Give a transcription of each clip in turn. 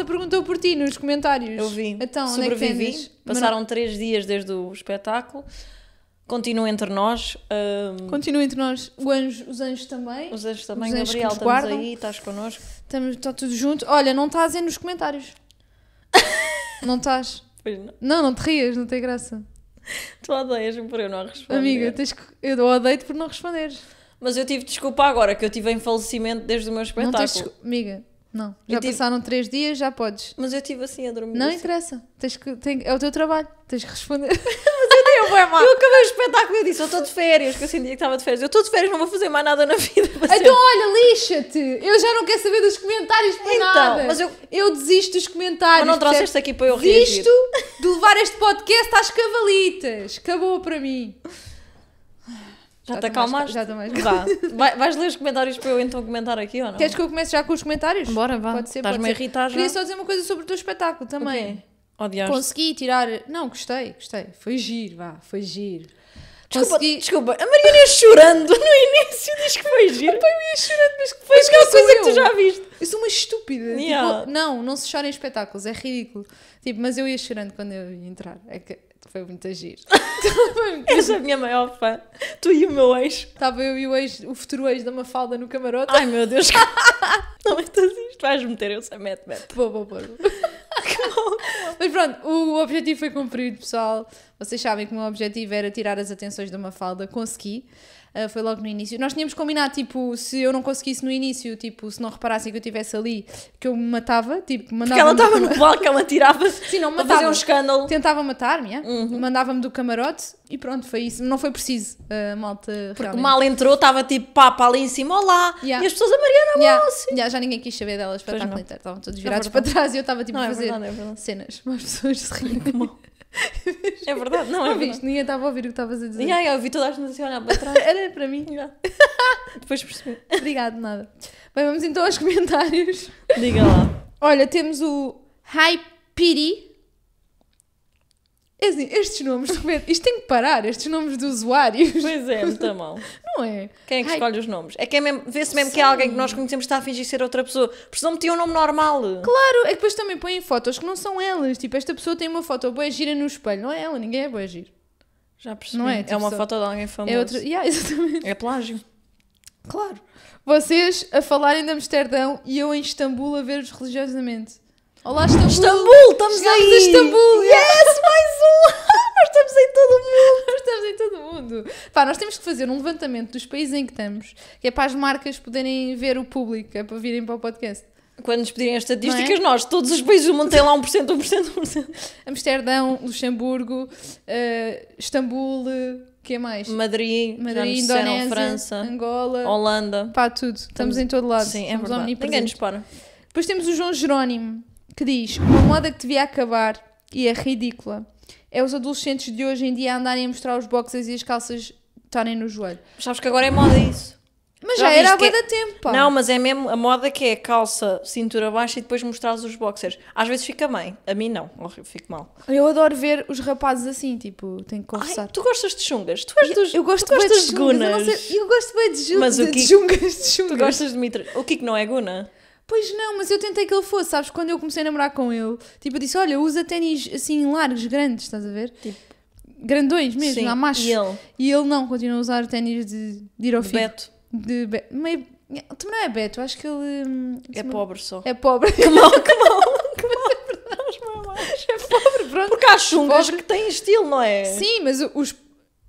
malta perguntou por ti nos comentários. Eu vi. Então, Sobrevivi. Onde é que Passaram três dias desde o espetáculo. Continua entre nós. Um... Continua entre nós. Anjo, os anjos também. Os anjos também. Os anjos Gabriel, estamos aí, estás connosco. Estamos, está tudo junto. Olha, não estás aí nos comentários. não estás. Pois não. Não, não te rias, não tem graça. Tu odeias-me por eu não responder. Amiga, tens que... eu odeio-te por não responderes. Mas eu tive desculpa agora, que eu tive em falecimento desde o meu espetáculo. Não tens desculpa. Amiga, não, já eu passaram tive... três dias, já podes. Mas eu estive assim a dormir. Não assim. interessa, tens que, tem, é o teu trabalho, tens que responder. mas eu dei uma má. Eu acabei o espetáculo e disse: Eu estou de férias, que eu sentia que estava de férias. Eu estou de férias, não vou fazer mais nada na vida. Então, olha, lixa-te! Eu já não quero saber dos comentários por então, nada. Mas eu... eu desisto dos comentários. Mas não trouxeste aqui para eu reagir. Desisto de levar este podcast às cavalitas. Acabou para mim. Já, está então te acalmaste? Já estou tá mais Vá. Vai, vais ler os comentários para eu então comentar aqui ou não? Queres que eu comece já com os comentários? Bora, vá. Pode ser, Estás-me a irritar já. Queria só dizer uma coisa sobre o teu espetáculo também. Odiaste. Consegui tirar... Não, gostei, gostei. Foi giro, vá. Foi giro. Desculpa, consegui... desculpa, a Mariana ia chorando no início, diz que foi giro. Opa, eu ia chorando, mas que foi mas que coisa eu. que tu já viste. Eu sou uma estúpida. Yeah. Tipo, não, não se chora em espetáculos, é ridículo. Tipo, mas eu ia chorando quando eu ia entrar. É que foi muito agir. És a minha maior fã. Tu e o meu ex. Estava eu e o ex, o futuro ex da Mafalda no camarote. Ai meu Deus. não metas é isto. Vais meter, eu sei, mete, mete. Vou, vou, vou. Mas pronto, o objetivo foi cumprido, pessoal. Vocês sabem que o meu objetivo era tirar as atenções da Mafalda. Consegui. Uh, foi logo no início. Nós tínhamos combinado, tipo, se eu não conseguisse no início, tipo, se não reparassem que eu estivesse ali, que eu me matava, tipo, mandava. Porque ela estava no palco, ela tirava. Sim, não matava. um escândalo. Tentava matar-me, é? uhum. mandava-me do camarote e pronto, foi isso. Não foi preciso, uh, malta. Porque realmente. mal entrou, estava tipo papa ali em cima, olá. Yeah. E as pessoas, a Mariana, olá. Assim. Yeah, já ninguém quis saber delas para estar inteiro. Estavam todos é virados é para trás e eu estava tipo não, a é fazer é verdade, é verdade. cenas, mas as pessoas se riam. É verdade, não é Ouviste, verdade. ninguém estava a ouvir o que estavas a dizer. Yeah, yeah, eu ouvi toda a gente olhar para trás. Era para mim. Yeah. Depois percebi. Obrigado, nada. Bem, vamos então aos comentários. Diga lá. Olha, temos o Hi Piri é assim, estes nomes, isto tem que parar, estes nomes de usuários. Pois é, muito mal. Não é? Quem é que Ai. escolhe os nomes? É que é mesmo, vê-se mesmo que é alguém que nós conhecemos que está a fingir ser outra pessoa, porque senão metia um nome normal. Claro, é que depois também põem fotos que não são elas. Tipo, esta pessoa tem uma foto boa é gira no espelho, não é ela, ninguém é boa é gira. Já percebi. Não é? é tipo, é uma só... foto de alguém famoso. É outro... yeah, exatamente. É plágio. Claro. Vocês a falarem de Amsterdão e eu em Istambul a ver-vos religiosamente. Olá, Istambul! Istambul, estamos Chegamos aí! Istambul! É. Yes, mais um! nós estamos em todo o mundo! nós estamos em todo o mundo! Pá, nós temos que fazer um levantamento dos países em que estamos, que é para as marcas poderem ver o público, é para virem para o podcast. Quando nos pedirem as estatísticas, é? nós, todos os países do mundo têm lá 1%, 1%, 1%. Amsterdão, Luxemburgo, uh, eh, Istambul, eh, que é mais? Madrid, Madrid Indonésia, França, Angola, Holanda. Pá, tudo. Estamos, estamos em todo lado. Sim, é verdade. Ninguém nos para. Depois temos o João Jerónimo, que diz: Uma moda que devia acabar e é ridícula. É os adolescentes de hoje em dia andarem a mostrar os boxers e as calças estarem no joelho. Mas sabes que agora é moda isso. Mas já, já era há é- bué é... tempo, pá. Não, mas é mesmo a moda que é calça, cintura baixa e depois mostrares os boxers. Às vezes fica bem, a mim não, fico mal. Eu adoro ver os rapazes assim, tipo, tenho que conversar. Ai, tu gostas de chungas? Tu és dos, eu, gosto gostas de, de gunas. Eu, sei, eu gosto bem de, ju... mas de, o Kiko, de chungas, de chungas. Tu gostas de mitra. O que não é guna? Pois não, mas eu tentei que ele fosse, sabes? Quando eu comecei a namorar com ele, tipo, eu disse: Olha, usa ténis assim largos, grandes, estás a ver? Tipo. Grandões mesmo, há macho. E ele? E ele não, continua a usar ténis de, de ir ao fim. Beto. De Beto. Meio... Também não é Beto, acho que ele. Hum, é assim, pobre só. É pobre. Que mal, que mal, que mal. é pobre, pronto. Porque há chungas pobre. que têm estilo, não é? Sim, mas os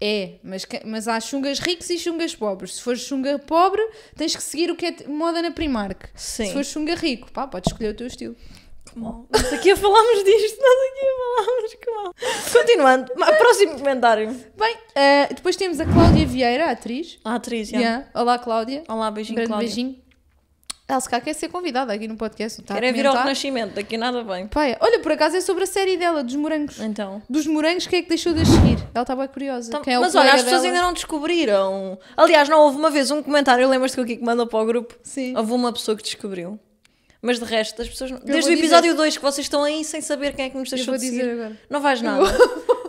é, mas, mas há chungas ricos e chungas pobres. Se fores chunga pobre, tens que seguir o que é moda na Primark. Sim. Se fores chunga rico, pá, podes escolher o teu estilo. Que mal. Nós aqui a falámos disto, nós aqui a falámos, que mal. Continuando, próximo comentário. Bem, uh, depois temos a Cláudia Vieira, a atriz. A atriz, já. Yeah. Olá, Cláudia. Olá, beijinho, Grande Cláudia. beijinho. Ela ah, se quer ser convidada aqui no podcast. Não está Querem vir ao Renascimento, daqui nada bem. Pai, olha, por acaso é sobre a série dela, dos morangos. Então. Dos morangos, quem é que deixou de seguir? Ela estava tá curiosa. Então, é mas olha, as pessoas dela? ainda não descobriram. Aliás, não houve uma vez um comentário, lembras-te que o Kiko mandou para o grupo? Sim. Houve uma pessoa que descobriu. Mas de resto, as pessoas. Não... Desde o episódio 2 que vocês estão aí sem saber quem é que nos deixou de seguir. Agora. Não vais nada.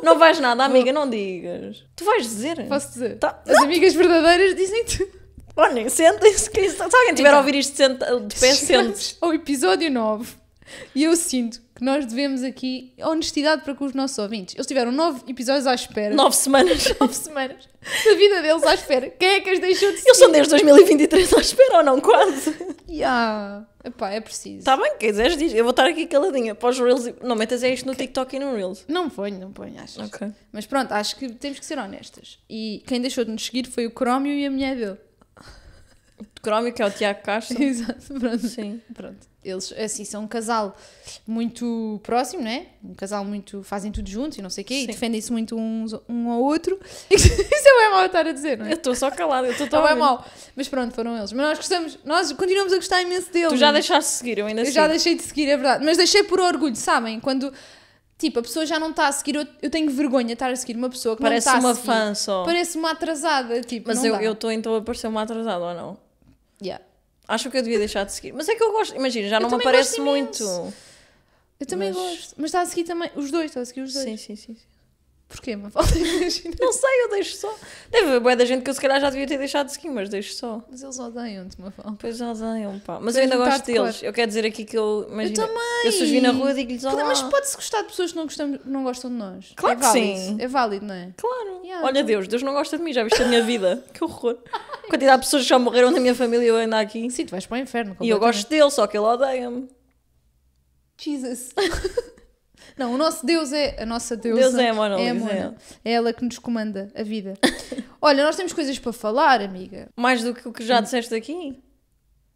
não vais nada, amiga, não digas. Tu vais dizer? Posso dizer. Tá. As não. amigas verdadeiras dizem tudo. Olhem, sentem-se. Se alguém tiver então, a ouvir isto senta, de pé, -se. ao episódio 9. E eu sinto que nós devemos aqui honestidade para com os nossos ouvintes. Eles tiveram 9 episódios à espera. Nove semanas. nove semanas. Da vida deles à espera. Quem é que as deixou de seguir? Eles são desde 2023 à espera ou não? Quase. Yeah. Epá, é preciso. Está bem, quiseres diz. Eu vou estar aqui caladinha para os Reels. Não metas é isto no TikTok e no Reels. Não ponho, não ponho, acho. Okay. Mas pronto, acho que temos que ser honestas. E quem deixou de nos seguir foi o Crómio e a mulher dele. Crómico, que é o Tiago Castro. Exato, pronto. Sim. Pronto. Eles, assim, são um casal muito próximo, né? Um casal muito. fazem tudo juntos e não sei o quê, Sim. e defendem-se muito uns, um ao outro. Isso é mau estar a dizer, não é? Eu estou só calada, eu estou é tão. Não é mau. Mas pronto, foram eles. Mas nós gostamos, nós continuamos a gostar imenso deles. Tu já deixaste de seguir, eu ainda Eu já deixei de seguir, é verdade. Mas deixei por orgulho, sabem? Quando. Tipo, a pessoa já não está a seguir, eu, eu tenho vergonha de estar a seguir uma pessoa que Parece não está a seguir. Parece uma fã só. Parece uma atrasada, tipo. Mas eu estou então a parecer uma atrasada ou não? Yeah. Acho que eu devia deixar de seguir. Mas é que eu gosto, imagina, já eu não me aparece muito. Eu também mas... gosto. Mas está a seguir também, os dois, está a seguir os dois. Sim, sim, sim. sim. Porquê, Mafalda? Imagina. Não sei, eu deixo só. Deve haver boa da gente que eu se calhar já devia ter deixado de seguir, mas deixo só. Mas eles odeiam-te, Mafalda. Pois odeiam, pá. Mas pois eu ainda gosto de deles. Cor. Eu quero dizer aqui que eu. Imagina, eu também. Eu se vi na rua digo-lhes olá. Mas pode-se gostar de pessoas que não, gostam, não gostam de nós. Claro é que sim. É válido, não é? Claro. Yeah, Olha, Deus, Deus não gosta de mim, já viste a minha vida. que horror. A quantidade de pessoas que já morreram na minha família e eu ainda aqui. Sim, tu vais para o inferno. E eu gosto dele, só que ele odeia-me. Jesus. Não, o nosso Deus é. A nossa deusa. Deus é a Mona Lisa. É, a Mona. É. é ela que nos comanda a vida. Olha, nós temos coisas para falar, amiga. Mais do que o que já disseste aqui?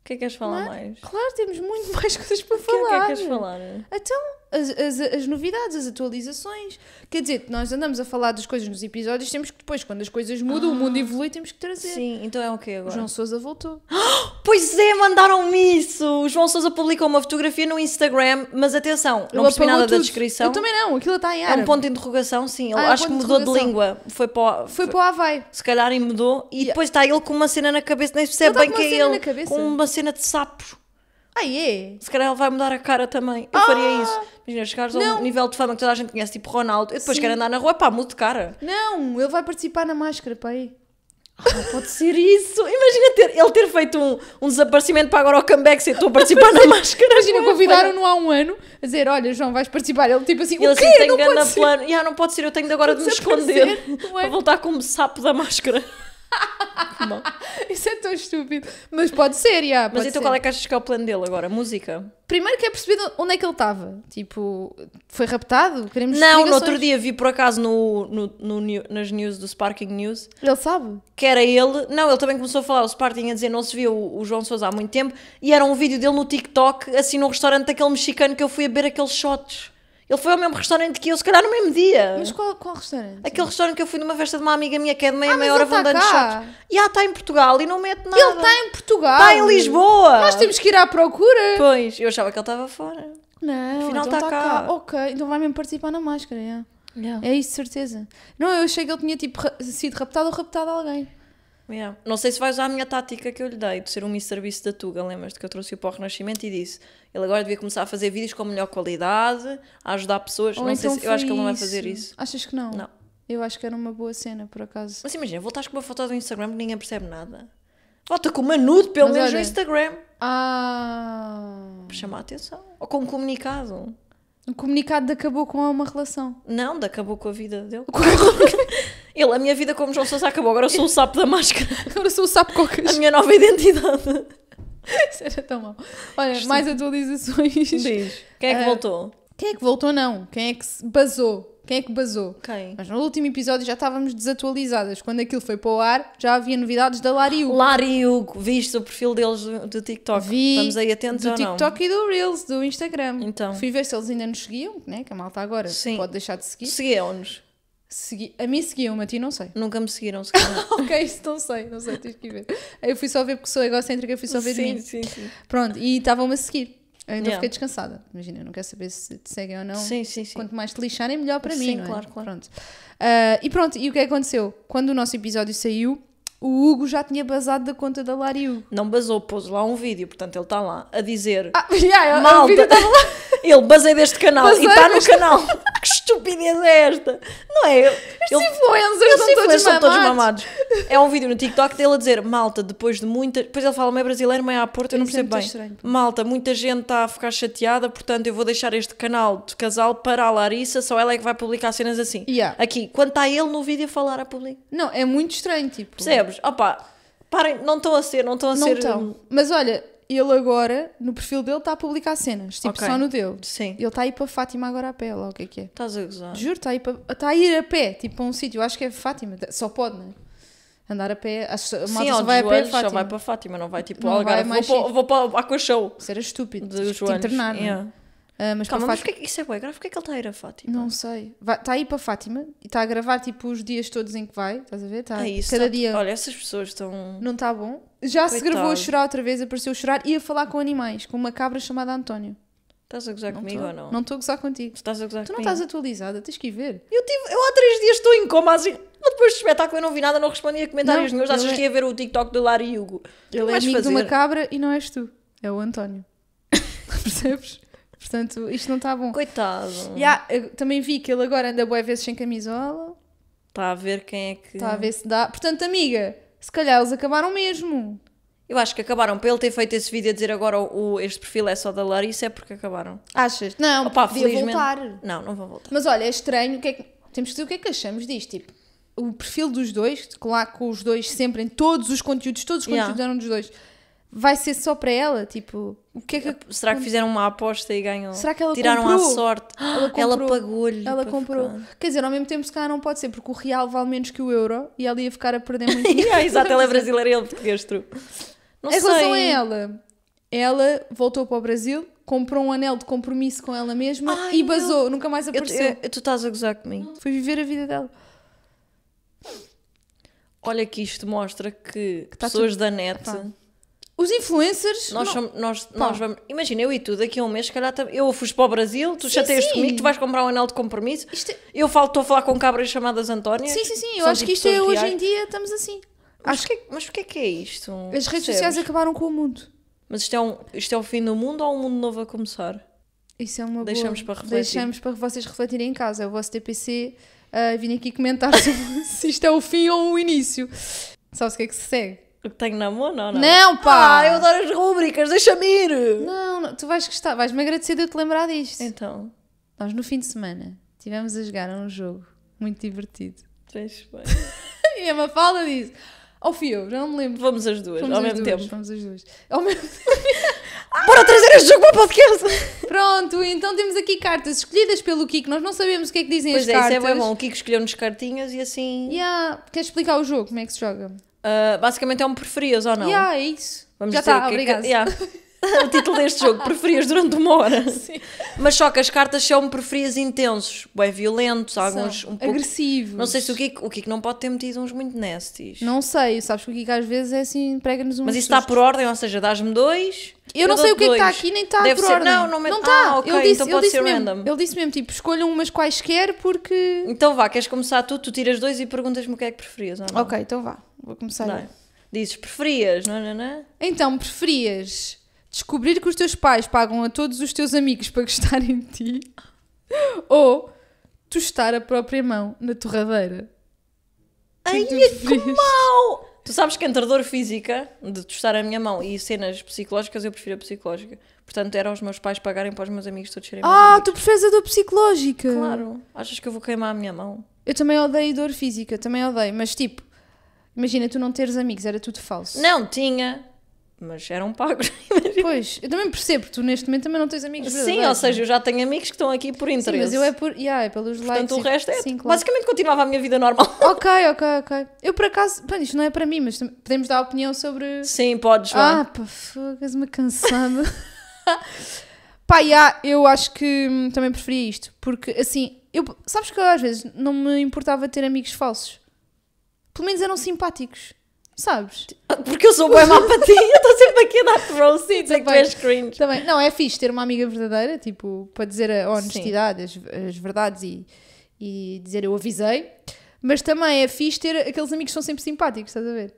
O que é que queres falar mais? Claro, temos muito mais coisas para falar. O que é que queres falar? Então, as, as, as novidades, as atualizações. Quer dizer, nós andamos a falar das coisas nos episódios, temos que depois, quando as coisas mudam, ah. o mundo ah. evolui, temos que trazer. Sim, então é o okay que agora? O João Sousa voltou. pois é, mandaram-me isso! O João Sousa publicou uma fotografia no Instagram, mas atenção, não ele percebi nada tudo. da descrição. Eu também não, aquilo está em árabe. É um ponto de interrogação, sim. Ah, é acho um que mudou de, de, língua. Foi para, o, foi, foi para o Havaí. Se calhar e mudou. E yeah. depois está ele com uma cena na cabeça, nem percebe tá bem que é ele. Com uma cena de sapo. Aí é. Se calhar ele vai mudar a cara também. Eu ah! faria isso. Imagina, chegares não. a um nível de fama que toda a gente conhece, tipo Ronaldo, e depois Sim. andar na rua, pá, mudo de cara. Não, ele vai participar na máscara, pá, é. aí. Ah, não pode ser isso. Imagina ter, ele ter feito um, um desaparecimento para agora o comeback se estou a participar na máscara. Imagina, é? convidaram-no há um ano a dizer: Olha, João, vais participar. Ele tipo assim: ele, o assim, quê? Tem não pode plano. e ah não pode ser, eu tenho de agora de me esconder. Para voltar como sapo da máscara. Isso é tão estúpido. Mas pode ser, já. Mas então ser. qual é que achas que é o plano dele agora? Música? Primeiro que é percebido onde é que ele estava. Tipo, foi raptado? Queremos Não, no outro dia vi por acaso no, no, no, nas news do Sparking News. Ele sabe? Que era ele. Não, ele também começou a falar, o Sparking a dizer não se viu o, o João Sousa há muito tempo. E era um vídeo dele no TikTok, assim num restaurante daquele mexicano que eu fui a beber aqueles shots. Ele foi ao mesmo restaurante que eu, se calhar no mesmo dia. Mas qual, qual restaurante? Aquele restaurante que eu fui numa festa de uma amiga minha que é de meia, ah, meia hora tá vão dando shots. E ah, está em Portugal e não mete nada. Ele está em Portugal. Está em Lisboa. Nós temos que ir à procura. Pois, eu achava que ele estava fora. Não, Afinal está então tá tá cá. cá. Ok, então vai mesmo participar na máscara, yeah. É. Yeah. É isso, certeza. Não, eu achei que ele tinha tipo sido raptado ou raptado alguém. Yeah. Não sei se vai usar a minha tática que eu lhe dei de ser um serviço da Tuga. Lembras-te que eu trouxe o Pó Renascimento e disse: ele agora devia começar a fazer vídeos com melhor qualidade, a ajudar pessoas. Ou não então sei se, eu acho que ele não vai fazer isso. Achas que não? Não. Eu acho que era uma boa cena, por acaso. Mas imagina, voltaste com uma foto do Instagram que ninguém percebe nada. Volta com uma nude, pelo Mas menos olha... no Instagram. Ah. Para chamar a atenção. Ou com um comunicado. O comunicado de acabou com uma relação. Não, de acabou com a vida dele. Ele, a minha vida como João Sousa acabou, agora eu sou o sapo da máscara. Agora sou o sapo cocas. A minha nova identidade. Isso era tão mau. Olha, Estou... mais atualizações. Diz. Quem é que uh, voltou? Quem é que voltou, não? Quem é que se basou? Quem é que basou? Quem? Mas no último episódio já estávamos desatualizadas. Quando aquilo foi para o ar, já havia novidades da Lariu. Lariu, viste o perfil deles do, TikTok? Vi Estamos aí atentos do TikTok e do Reels, do Instagram. Então. Fui ver se eles ainda nos seguiam, né? que a malta agora Sim. pode deixar de seguir. Seguiam-nos. Segui... A mim seguiam, a ti não sei. Nunca me seguiram, ok, isso não sei, não sei, tens que ver. Eu fui só ver porque sou egocêntrica, fui só ver sim, mim. Sim, sim. Pronto, e estavam-me a seguir. Eu ainda yeah. fiquei descansada. Imagina, eu não quero saber se te seguem ou não. Sim, sim, sim. Quanto mais te lixarem, melhor para sim, mim. Sim, é? claro, claro. Pronto. Uh, e pronto, e o é que aconteceu? Quando o nosso episódio saiu, o Hugo já tinha basado da conta da Lariu. Não basou, pôs lá um vídeo, portanto ele está lá a dizer. Ah, yeah, malta, o vídeo lá. ele basei deste canal basei e está no canal. estupidez é esta? Não é? Estes influencers, eles são, influencers todos todos mamados. É um vídeo no TikTok dele a dizer: Malta, depois de muita. Depois ele fala: é brasileiro, é à porta, eu não é percebo bem. Estranho. Malta, muita gente está a ficar chateada, portanto eu vou deixar este canal de casal para a Larissa, só ela é que vai publicar cenas assim. Yeah. Aqui, quando está ele no vídeo a falar a público. Não, é muito estranho, tipo. Percebes? Opá, parem, não estão a ser, não estão a não ser. Tão. Hum, mas olha, ele agora, no perfil dele, está a publicar cenas, tipo okay. só no dele. Sim. Ele está a ir para Fátima agora a pé, lá o que é que é. Estás a gozar. Juro, está a, para... Tá a ir a pé, tipo para um sítio, acho que é Fátima, só pode, não é? Andar a pé, a Sim, vai a pé Fátima. só vai para Fátima, não vai tipo não vai Algarve, vou, para, vou para a Isso era estúpido, de te internar, né? yeah. não ah, mas Calma, mas Fátima... É que isso é bué grave? é que ele está a ir a Fátima? Não sei. Está a ir para Fátima e está a gravar tipo os dias todos em que vai, estás a ver? Tá, é isso, cada tá- dia. Olha, essas pessoas estão. Não está bom. Já Coitado. se gravou a chorar outra vez, apareceu a chorar e a falar com animais, com uma cabra chamada António. Estás a gozar não comigo tô. ou não? Não estou a gozar contigo. Estás a gozar tu comigo? não estás atualizada, tens que ir ver. Eu, tive, eu há três dias estou em coma assim. Depois do espetáculo eu não vi nada, não respondi a comentários não, meus. Achas é... que ia ver o TikTok do Lara Hugo? Ele é amigo fazer. de uma cabra e não és tu. É o António. Percebes? Portanto, isto não está bom. Coitado. Yeah, também vi que ele agora anda boé vezes sem camisola. Está a ver quem é que. Está a ver se dá. Portanto, amiga, se calhar eles acabaram mesmo. Eu acho que acabaram. Para ele ter feito esse vídeo a dizer agora o, este perfil é só da Larissa, é porque acabaram. Achas? Não, Opa, felizmente... voltar. Não, não vão voltar. Mas olha, é estranho. Que é que... Temos que dizer o que é que achamos disto. Tipo, o perfil dos dois, claro, com os dois sempre em todos os conteúdos, todos os conteúdos yeah. eram dos dois vai ser só para ela? Tipo, o que é que. Será que fizeram uma aposta e ganharam? Será que ela Tiraram comprou? à sorte. Ela, pagou-lhe. Ela comprou. Ficar. Quer dizer, ao mesmo tempo, se calhar não pode ser, porque o real vale menos que o euro e ela ia ficar a perder muito dinheiro. exato, ela é brasileira e ele é português, true. Não em relação ela, ela voltou para o Brasil, comprou um anel de compromisso com ela mesma Ai, e basou, nunca mais apareceu. Eu, eu, tu estás a gozar comigo. Foi viver a vida dela. Olha que isto mostra que, que tá pessoas tudo... da net. Os influencers. Nós, não, somos, nós, nós vamos. Imagina, eu e tu, daqui a um mês, se calhar eu fui para o Brasil, tu já chateias comigo, tu vais comprar um anel de compromisso. É... Eu falo, estou a falar com cabras chamadas Antónia. Sim, sim, sim. Eu acho que tipo isto é hoje em dia, estamos assim. Mas acho... Porquê, mas que é isto? As redes sociais acabaram com o mundo. Mas isto é, um, isto é o fim do mundo ou um mundo novo a começar? Isso é uma Deixamos boa. para refletir. Deixamos para vocês refletirem em casa. O vosso TPC uh, ah, vim aqui comentar se, isto é o fim ou o início. Sabe o que é que se segue? O que tenho na mão, não, não? Não, pá! Ah, eu adoro as rubricas, deixa-me ir! Não, não, tu vais gostar, vais-me agradecer de eu te lembrar disto. Então. Nós no fim de semana estivemos a jogar a um jogo muito divertido. Três bem. e a Mafalda disse. Ou oh, fui eu, já não me lembro. Vamos as duas, ao mesmo duas, tempo. Vamos as duas. Ao mesmo tempo. Bora trazer este jogo para o podcast! Pronto, então temos aqui cartas escolhidas pelo Kiko. Nós não sabemos o que é que dizem pois as é, cartas. Pois é, isso é bem bom. O Kiko escolheu-nos cartinhas e assim... Yeah. Queres explicar o jogo, como é que se joga? Ah, basicamente é um preferias ou não? Yeah, é isso. Vamos Já está, obrigado. Que, é yeah. o título deste jogo, preferias durante uma hora. Sim. Mas só que as cartas são preferias intensos, bem violentos, alguns são um pouco. agressivos. Não sei se o Kiko, o Kiko não pode ter metido uns muito nestes Não sei, sabes que o Kiko às vezes é assim, prega-nos uns. Mas isso está por ordem, ou seja, dás-me dois. Eu, eu não sei o que é que está aqui, nem está por ser, ordem. Não, não, me... não está. Ah, okay, ele disse, então pode ser mesmo, random. Ele disse mesmo, tipo, escolham umas quaisquer porque. Então vá, queres começar tu? Tu tiras dois e perguntas-me o que é que preferias. Ok, então vá, vou começar. Não. É? Dizes, preferias, não, não, não? Então, preferias descobrir que os teus pais pagam a todos os teus amigos para gostarem de ti ou tostar a própria mão na torradeira. Ai, que, que Tu sabes que entre dor física, de tostar a minha mão e cenas psicológicas, eu prefiro a psicológica. Portanto, eram os meus pais pagarem para os meus amigos todos serem Ah, tu preferes a dor psicológica? Claro. Achas que eu vou queimar a minha mão? Eu também odeio dor física, também odeio. Mas tipo, imagina tu não teres amigos, era tudo falso. Não, tinha mas eram pagos. pois, eu também percebo, tu neste momento também não tens amigos Sim, ou é? seja, eu já tenho amigos que estão aqui por interesse. Sim, mas eu é, por, yeah, é pelos Portanto, likes. Portanto, o resto é, sim, claro. basicamente continuava a minha vida normal. Ok, ok, ok. Eu por acaso, pronto, isto não é para mim, mas podemos dar opinião sobre... Sim, podes, Ah, pá, fogas-me cansado. pá, yeah, eu acho que hum, também preferia isto, porque assim, eu, sabes que eu, às vezes não me importava ter amigos falsos. Pelo menos eram simpáticos. Sabes? Porque eu sou bem má para ti, eu estou sempre aqui a dar-te roast e dizer que tu és cringe. Também. Não, é fixe ter uma amiga verdadeira, tipo, para dizer a honestidade, as, as, verdades e, e dizer eu avisei. Mas também é fixe ter aqueles amigos que são sempre simpáticos, estás a ver?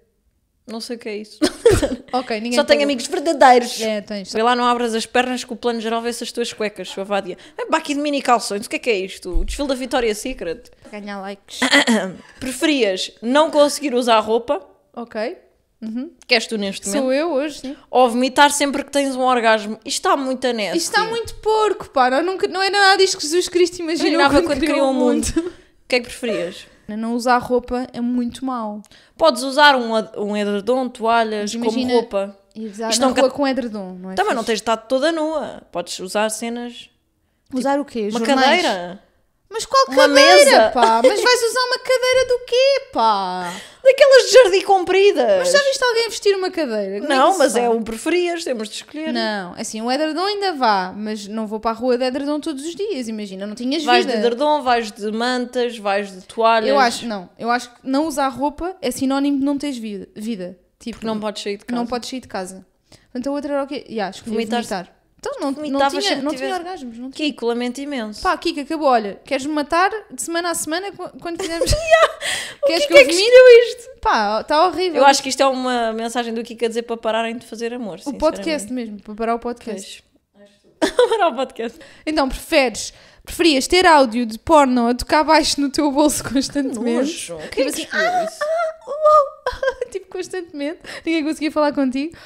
Não sei o que é isso. ok, ninguém. Só tenho amigos verdadeiros. É, tens. Vê lá, não abras as pernas que o plano geral vê essas tuas cuecas, sua vadia. É baque de mini calções, o que é que é isto? O desfile da Vitória Secret. Para ganhar likes. Preferias não conseguir usar roupa ok. Uhum. Que és tu neste momento. Sou eu hoje, sim. Ou vomitar sempre que tens um orgasmo. Isto está muito honesto. Isto está muito porco, pá. Não, não era é nada disto que Jesus Cristo é imaginou quando, quando criou, criou o mundo. mundo. O que é que preferias? Não usar roupa é muito mau. Podes usar um, um edredom, toalhas, Imagina, como roupa. Exato, Isto não com edredom, não é? Também fixe? não tens de estar toda nua. Podes usar cenas... Usar tipo, o quê? Uma Jornais. cadeira. Mas qual uma cadeira, mesa? pá? Mas vais usar uma cadeira do quê, pá? Daquelas de jardim compridas. Mas já viste alguém vestir uma cadeira? Como é não, é mas é o preferias, temos de escolher. Não, é assim, o edredom ainda vá, mas não vou para a rua de edredom todos os dias, imagina, não tinhas vais vida. Vais de edredom, vais de mantas, vais de toalhas. Eu acho, não, eu acho que não usar roupa é sinónimo de não teres vida. vida. Tipo, Porque não podes sair de casa. Não podes sair de casa. Portanto, a outra era o quê? Yeah, que vomitar. vomitar. Então não, não tinha, não tivesse... tinha orgasmos. Não tinha. Kiko, lamento imenso. Pá, Kiko, acabou. Olha, queres-me matar de semana a semana quando fizermos. yeah. queres o que é que escolheu isto? Pá, está horrível. Eu acho que isto é uma mensagem do Kiko a dizer para pararem de fazer amor. O podcast mesmo, para parar o podcast. parar o podcast. Então, preferes. Preferias ter áudio de porno a tocar baixo no teu bolso constantemente? Nojo. Tipo é assim, ah, ah, tipo constantemente, ninguém conseguia falar contigo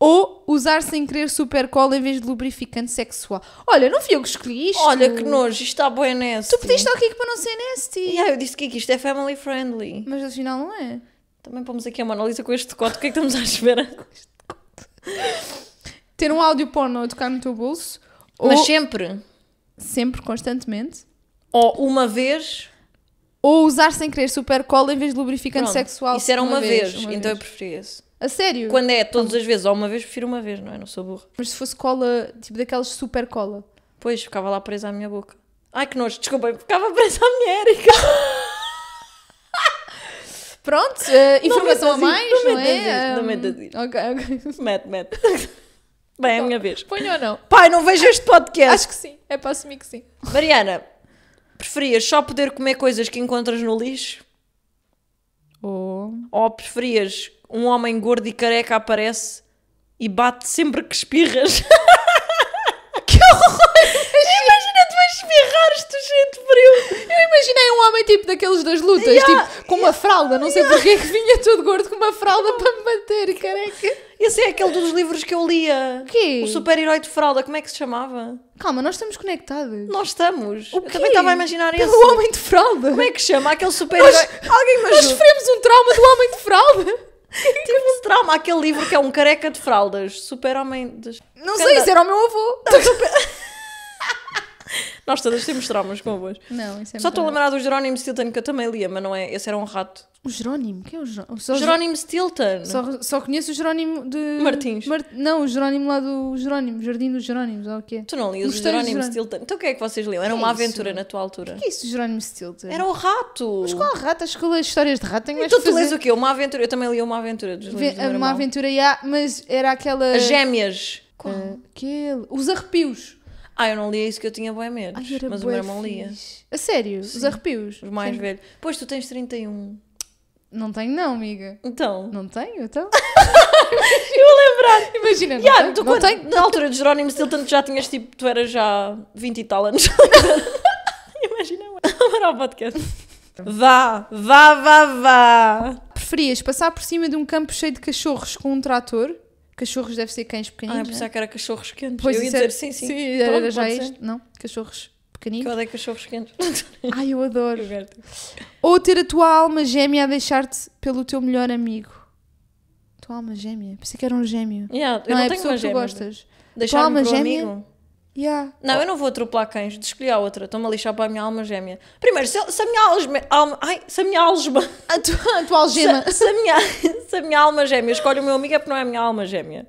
ou usar sem querer supercola em vez de lubrificante sexual. Olha, não fui eu que escolhi isto. Olha que nojo, isto está bem nasty. Tu pediste ao Kiko para não ser nasty. Yeah, eu disse que isto é family friendly. Mas afinal não é. Também pomos aqui uma analisa com este decote. O que é que estamos à espera? Ter um áudio porno a tocar no teu bolso. Mas sempre? Sempre, constantemente. Ou uma vez... Ou usar sem querer supercola em vez de lubrificante Pronto, sexual. Isso era uma, uma vez, vez. Uma então eu preferia isso. A sério? Quando é todas as vezes ou uma vez, prefiro uma vez, não é? Não sou burra. Mas se fosse cola, tipo daquelas super cola. Pois, ficava lá presa à minha boca. Ai que nojo, desculpem, ficava presa à minha Erika. Pronto, uh, informação a mais, não, não é? Não mete a dizer. Ok, ok. Mete, mete. Bem, é a minha vez. põe ou não? Pai, não vejo este podcast. Acho que sim, é para assumir que sim. Mariana, preferias só poder comer coisas que encontras no lixo? Ou... Oh. Ou preferias um homem gordo e careca aparece e bate sempre que espirras. que horror! Imagina tu a espirrar te gente frio! Eu imaginei um homem tipo daqueles das lutas, yeah, tipo com yeah, uma fralda, não sei yeah. porque que vinha todo gordo com uma fralda para me bater, careca. Esse é aquele dos livros que eu lia. Quê? O super-herói de fralda, como é que se chamava? Calma, nós estamos conectados Nós estamos. O quê? Eu também estava a imaginar Pelo esse. O homem de fralda. Como é que chama aquele super-herói? Alguém me Nós sofremos um trauma do homem de fralda. Tive tipo, um trauma, aquele livro que é um careca de fraldas, super-homem. Des... Não sei, isso era o meu avô. Super... Nós todas temos traumas com boas. Não, isso é Só estou a lembrar do Jerónimo Stilton, que eu também lia, mas não é. Esse era um rato. O Jerónimo? Quem é o Jerónimo? Só Jerónimo Stilton. Só, só conheço o Jerónimo de. Martins. Mar... Não, o Jerónimo lá do Jerónimo, Jardim dos Jerónimos, ou o quê? Tu não lias o Jerónimo Stilton. Então o que é que vocês liam? Era que é uma é aventura na tua altura. O que, é isso, Jerónimo Stilton? Era o rato. Mas qual rato? Acho que eu leio histórias de rato. Tenho então tu lês o quê? Uma aventura. Eu também li uma aventura dos Ve Uma aventura, já, mas era aquela. As gêmeas. Ah, qual? Aquele. É Os arrepios. Ah, eu não lia isso que eu tinha bem medo. Mas o meu irmão lia. A sério? Sim. Os arrepios? Os mais Sim. velhos. Pois, tu tens 31. Não tenho, não, amiga. Então? Não tenho, então. eu vou lembrar. Imagina, não, yeah, tenho, tu, não quando, tenho. Na altura de Jerónimo Stilton, tu já tinhas tipo, tu eras já 20 e tal anos. Imagina, Para o podcast. Vá, vá, vá, vá. Preferias passar por cima de um campo cheio de cachorros com um trator Cachorros deve ser cães ah, pequeninos. Ah, pensava né? que era cachorros quentes. Pois eu ia dizer, era, é- sim, sim. sim era, Pronto, era já é isto? Não, cachorros pequeninos. Que eu odeio cachorros quentes. Ai, eu adoro. Ou ter a tua alma gêmea a deixar-te pelo teu melhor amigo. Tua alma gêmea. Pensei que era um gêmeo. Yeah, não, eu não, é tenho a pessoa que tu gostas. Deixar-me alma gêmea. Amigo. Yeah. Não, oh. eu não vou atropelar cães, escolher a outra, estou-me a lixar para a minha alma gêmea. Primeiro, se, se a minha alma. alma ai, se a minha alma. A tua, a tua algema. Se, se, a minha, se a minha alma gêmea escolhe o meu amigo é porque não é a minha alma gêmea.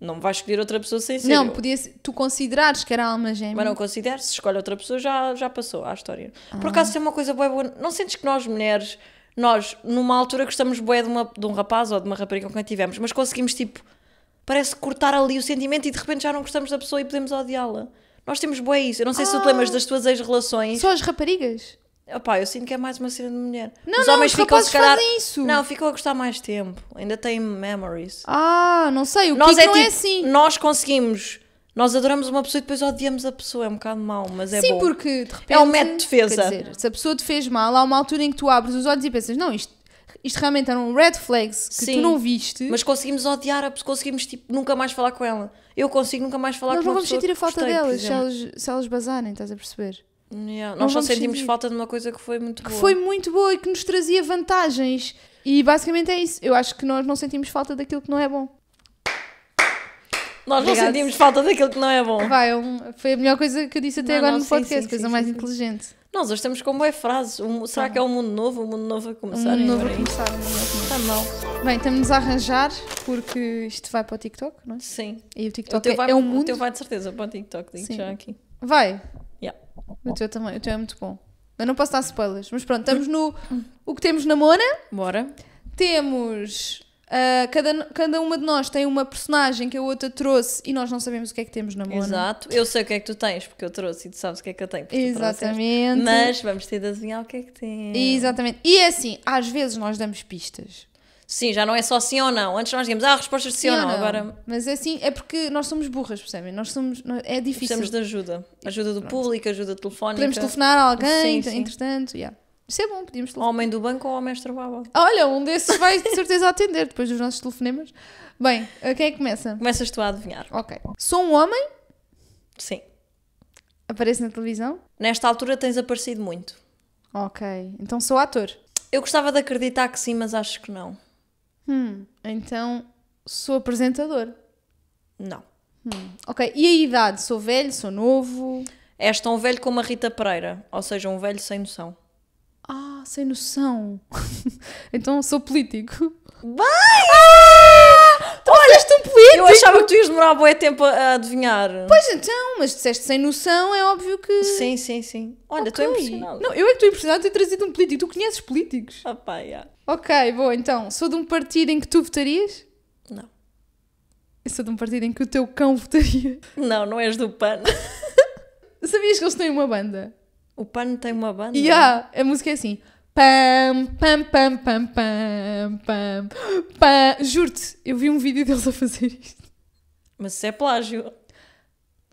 Não me vais escolher outra pessoa sem ser. Não, eu. podia tu considerares que era alma gêmea. Mas não considero, se escolhe outra pessoa já, já passou à história. Ah. Por acaso, é uma coisa boa, boa. Não sentes que nós mulheres, nós, numa altura, gostamos boé de, de um rapaz ou de uma rapariga com quem tivemos, mas conseguimos tipo parece cortar ali o sentimento e de repente já não gostamos da pessoa e podemos odiá-la. Nós temos bué isso. Eu não sei ah, se tu te ah. lembras das tuas ex-relações. Só as raparigas? Opá, eu sinto que é mais uma cena de mulher. Não, os não, homens os ficam se calhar... isso. Não, ficam a gostar mais tempo. Ainda têm memories. Ah, não sei. O nós é, é, tipo, é assim. Nós conseguimos... Nós adoramos uma pessoa e depois odiamos a pessoa. É um bocado mau, mas é Sim, bom. Sim, porque de repente... É um método de defesa. Dizer, se a pessoa te fez mal, há uma altura em que tu abres os olhos e pensas não, isto isto realmente eram red flags que Sim, tu não viste. Mas conseguimos odiar a pessoa, conseguimos tipo, nunca mais falar com ela. Eu consigo nunca mais falar Nós com não vamos sentir a falta gostei, delas se elas, se elas basarem, estás a perceber? Yeah, nós só sentimos sentir. falta de uma coisa que foi muito que boa. Que foi muito boa e que nos trazia vantagens. E basicamente é isso. Eu acho que nós não sentimos falta daquilo que não é bom. Nós Obrigado. não sentimos falta daquilo que não é bom. Vai, é um, foi a melhor coisa que eu disse até não, agora não, no sim, podcast, sim, coisa sim, mais inteligente. Nós hoje estamos com boas frases. Um, será tá que é um mundo novo? Um mundo novo a começar? Um mundo novo a começar. Um Está mal. Bem, estamos a arranjar porque isto vai para o TikTok, não é? Sim. E o TikTok o teu vai, é um mundo... O teu vai de certeza para o TikTok, digo já aqui. Vai. Yeah. O teu também. O teu é muito bom. Eu não posso dar spoilers, mas pronto, estamos no... O que temos na Mona. Bora. Temos Uh, cada, cada uma de nós tem uma personagem que a outra trouxe e nós não sabemos o que é que temos na mão. É? Exato, eu sei o que é que tu tens, porque eu trouxe e tu sabes o que é que eu tenho. Exatamente. Mas vamos ter de adivinhar o que é que tens. Exatamente. E é assim, às vezes nós damos pistas. Sim, já não é só sim ou não. Antes nós dizíamos ah, respostas de é sim, sim ou, não. não. Agora... Mas é assim, é porque nós somos burras, percebem? Nós somos. É difícil. Precisamos de ajuda. Ajuda do Pronto. público, ajuda telefónica. Podemos telefonar a alguém, sim, sim. entretanto, yeah. Isso é bom, podíamos telefonar. Homem do banco ou homem estrababa? Olha, um desses vai de certeza atender depois dos nossos telefonemas. Bem, quem é que começa? Começas tu a adivinhar. Ok. Sou um homem? Sim. Aparece na televisão? Nesta altura tens aparecido muito. Ok. Então sou ator? Eu gostava de acreditar que sim, mas acho que não. Hum, então sou apresentador? Não. Hum, ok. E a idade? Sou velho? Sou novo? És tão velho como a Rita Pereira, ou seja, um velho sem noção sem noção. então sou político. Bem! Ah! Olha, um político! Eu achava que tu ias demorar bom tempo a adivinhar. Pois então, mas disseste sem noção, é óbvio que. Sim, sim, sim. Olha, estou okay. impressionada. Não, eu é que estou impressionada de ter trazido um político. Tu conheces políticos? Ah, pá, yeah. Ok, boa, então. Sou de um partido em que tu votarias? Não. Eu sou de um partido em que o teu cão votaria? Não, não és do PAN. Sabias que eles têm uma banda? O PAN tem uma banda? Ya! yeah, a música é assim. Pam, pam, pam, pam, pam, pam, pam. Juro-te, eu vi um vídeo deles a fazer isto. Mas isso é plágio.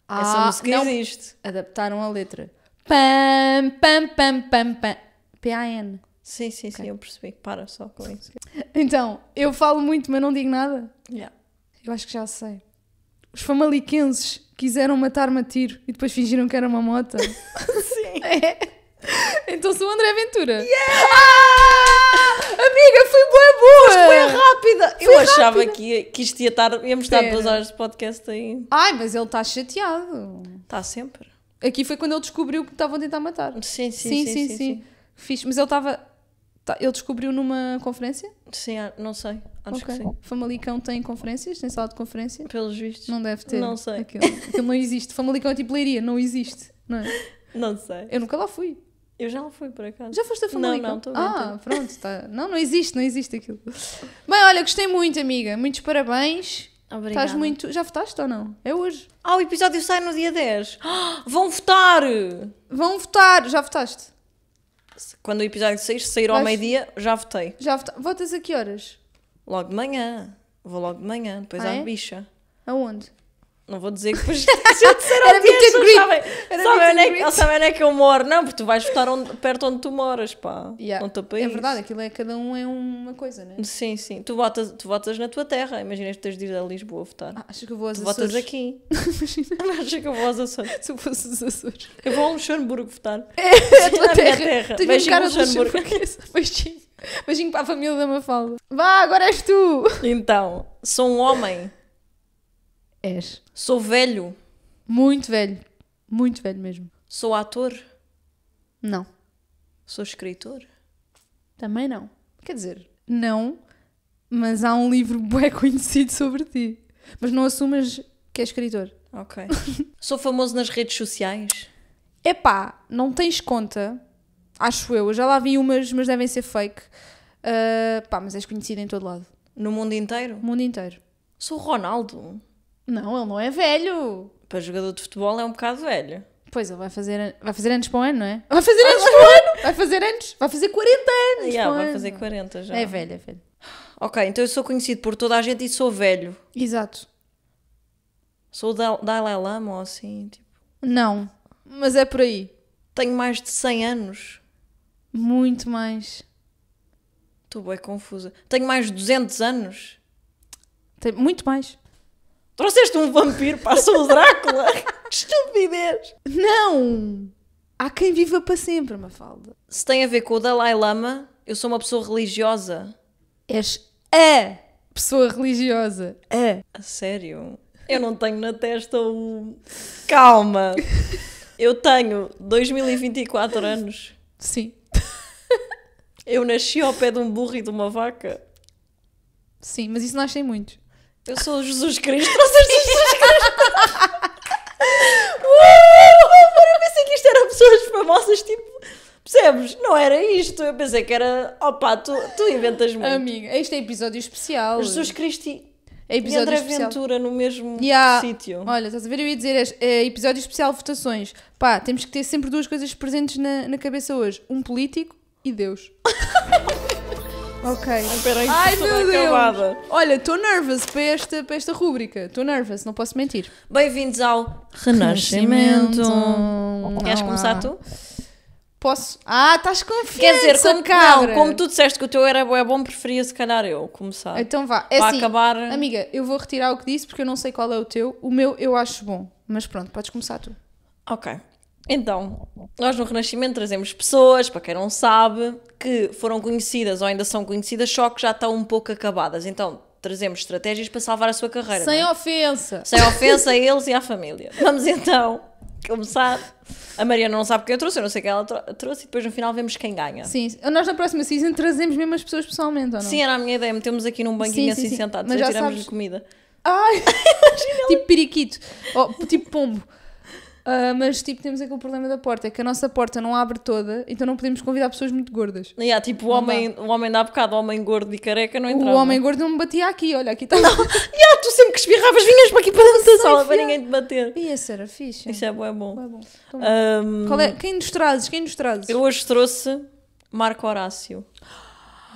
Ah, Essa música não. existe. Adaptaram a letra. Pam, pam, pam, pam, pam. P-A-N. Sim, sim, sim, eu percebi. Para só com isso. Então, eu falo muito, mas não digo nada? Yeah. Eu acho que já sei. Os famaliquenses quiseram matar-me a tiro e depois fingiram que era uma moto. sim. É. Então sou o André Ventura. Yeah! Ah! Amiga, foi boa, boa! Mas foi rápida! Foi eu rápida. achava que, que isto ia estar. Íamos estar duas horas de podcast aí. Ai, mas ele está chateado. Está sempre. Aqui foi quando ele descobriu que estavam a tentar matar. Sim, sim, sim. Sim, sim, sim, sim. Fiz, mas ele estava. Tá, ele descobriu numa conferência? Sim, ah, não sei. Acho okay. que sim. Famalicão tem conferências? Tem sala de conferência? Pelos vistos. Não deve ter. Não sei. Aquilo, aquilo não existe. Famalicão é tipo leiria, não existe. Não é? Não sei. Eu nunca lá fui. Eu já fui por acaso. Já foste a Famalicão? Não, não, estou Ah, pronto, está Não, não existe, não existe aquilo. Bem, olha, gostei muito, amiga. Muitos parabéns. Obrigada. Estás muito. Já votaste ou não? É hoje. Ah, o episódio sai no dia 10. Ah, vão votar! Vão votar! Já votaste? Quando o episódio sair, sair ao meio-dia, já votei. Já votaste. Votas a que horas? Logo de manhã. Vou logo de manhã, depois Ah, à é? bicha. Aonde? Não vou dizer que se eu disser ao dia, as pessoas sabem, onde, é que, sabem onde é que eu moro. Não, porque tu vais votar onde, perto onde tu moras, pá. Yeah. É verdade, aquilo é cada um é uma coisa, né? Sim, sim. Tu votas, tu votas na tua terra. Imaginas que tens de ir a Lisboa votar. Ah, acho que eu vou aos tu Açores. votas aqui. Imagina. Acho que eu vou aos Açores. Se eu fosse aos Açores. Eu vou ao Luxemburgo votar. É, a tua na terra. Minha terra. Tu Beijinho, cara Luxemburgo. Beijinho. Beijinho para a família da Mafalda. Vá, agora és tu! Então, sou um homem. És. Sou velho. Muito velho. Muito velho mesmo. Sou ator. Não. Sou escritor. Também não. Quer dizer, não, mas há um livro bem conhecido sobre ti. Mas não assumas que é escritor. Ok. Sou famoso nas redes sociais. Epá, não tens conta, acho eu. eu já lá vi umas, mas devem ser fake. Uh, pá, mas és conhecido em todo lado. No mundo inteiro? mundo inteiro. Sou Ronaldo. Não, ele não é velho. Para jogador de futebol é um bocado velho. Pois, ele vai fazer, vai fazer anos para um ano, não é? Vai fazer ah, anos para um ano! Vai fazer anos! Vai fazer 40 anos! Yeah, vai ano. fazer 40 já. É velho, é velho. Ok, então eu sou conhecido por toda a gente e sou velho. Exato. Sou o da Dalai Lama ou assim, tipo. Não, mas é por aí. Tenho mais de 100 anos. Muito mais. Estou bem confusa. Tenho mais de 200 anos. Tem muito mais. Trouxeste um vampiro para ser o Drácula? que estupidez! Não! Há quem viva para sempre, Mafalda. Se tem a ver com o Dalai Lama, eu sou uma pessoa religiosa. És a pessoa religiosa. A. A sério? Eu não tenho na testa o. Calma! Eu tenho 2024 anos. Sim. Eu nasci ao pé de um burro e de uma vaca. Sim, mas isso nascem muitos. Eu sou Jesus Cristo. Vocês são Jesus Cristo. uh, eu pensei que isto eram pessoas famosas, tipo. Percebes? Não era isto. Eu pensei que era. opa, tu, tu inventas muito. Amiga, este é episódio especial. Jesus Cristo. É episódio e André especial. Ventura no mesmo yeah. sítio. Olha, estás a ver? Eu ia dizer, é, episódio especial votações. Pá, temos que ter sempre duas coisas presentes na, na cabeça hoje: um político e Deus. Ok. Espera aí, Ai, estou meu Deus. acabada. Olha, estou nervous para esta, para esta rúbrica. Estou nervous, não posso mentir. Bem-vindos ao Renascimento. Renascimento. Queres começar tu? Posso. Ah, estás confiante. Quer dizer, como, cabra. não, como tu disseste que o teu era é bom, preferia se calhar eu começar. Então vá. É para assim, acabar. Amiga, eu vou retirar o que disse porque eu não sei qual é o teu. O meu eu acho bom. Mas pronto, podes começar tu. Ok. Então, nós no Renascimento trazemos pessoas, para quem não sabe, que foram conhecidas ou ainda são conhecidas, só que já estão um pouco acabadas. Então, trazemos estratégias para salvar a sua carreira. Sem é? ofensa. Sem ofensa a eles e à família. Vamos então começar. A Mariana não sabe quem eu trouxe, eu não sei quem ela trouxe e depois no final vemos quem ganha. Sim, nós na próxima season trazemos mesmo as pessoas pessoalmente, ou não? Sim, era a minha ideia, metemos aqui num banquinho sim, assim sim, sentados, tiramos-lhe sabes... comida. Ai, tipo periquito, tipo pombo. Uh, mas tipo, temos aqui o problema da porta, é que a nossa porta não abre toda, então não podemos convidar pessoas muito gordas. Yeah, tipo, o homem, dá. o homem dá bocado, o homem gordo e careca não entrava. O homem gordo não me batia aqui, olha, aqui está. Não, yeah, tu sempre que espirravas vinhas para aqui para dentro da sala para ninguém te bater. E essa era fixe. Isso é bom, é bom. bom. Um, Qual é? Quem nos trazes? Quem nos trazes? Eu hoje trouxe Marco Horácio.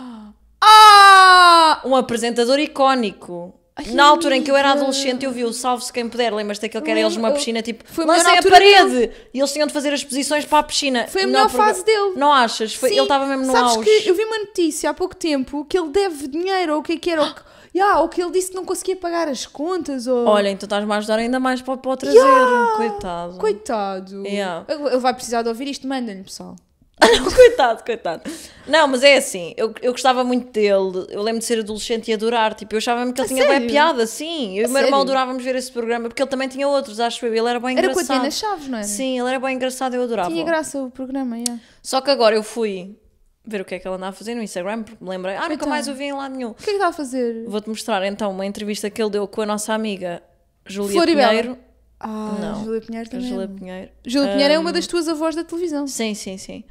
Ah! Um apresentador icónico. Ai, na altura em que eu era adolescente, eu vi o Salve-se Quem Puder, lembras-te daquele que era eles numa piscina, tipo, foi a lancei a parede! E eles tinham de fazer as posições para a piscina. Foi a melhor não, fase por... dele. Não achas? Foi, ele estava mesmo no sabes auge. que eu vi uma notícia há pouco tempo que ele deve dinheiro, ou o que é que era, ou que, yeah, ou que ele disse que não conseguia pagar as contas, ou... Olha, então estás-me a ajudar ainda mais para, para o trazer yeah, coitado. Coitado. Yeah. Ele vai precisar de ouvir isto, manda lhe pessoal. coitado, coitado. Não, mas é assim, eu, eu gostava muito dele. Eu lembro de ser adolescente e adorar. Tipo, eu achava-me que ele a tinha uma piada, sim. Eu e o meu irmão adorávamos ver esse programa, porque ele também tinha outros, acho que Ele era bem era engraçado. Era com a Chaves, não é Sim, ele era bem engraçado, eu adorava. Tinha graça o programa, yeah. Só que agora eu fui ver o que é que ela andava a fazer no Instagram, porque me lembrei, ah, então, nunca mais o vi em lado nenhum. O que é que está a fazer? Vou-te mostrar então uma entrevista que ele deu com a nossa amiga Julia Floribela. Pinheiro. Ah, não. Júlia Pinheiro também. Júlia é Pinheiro. Júlia Pinheiro um... é uma das tuas avós da televisão. Sim, sim, sim.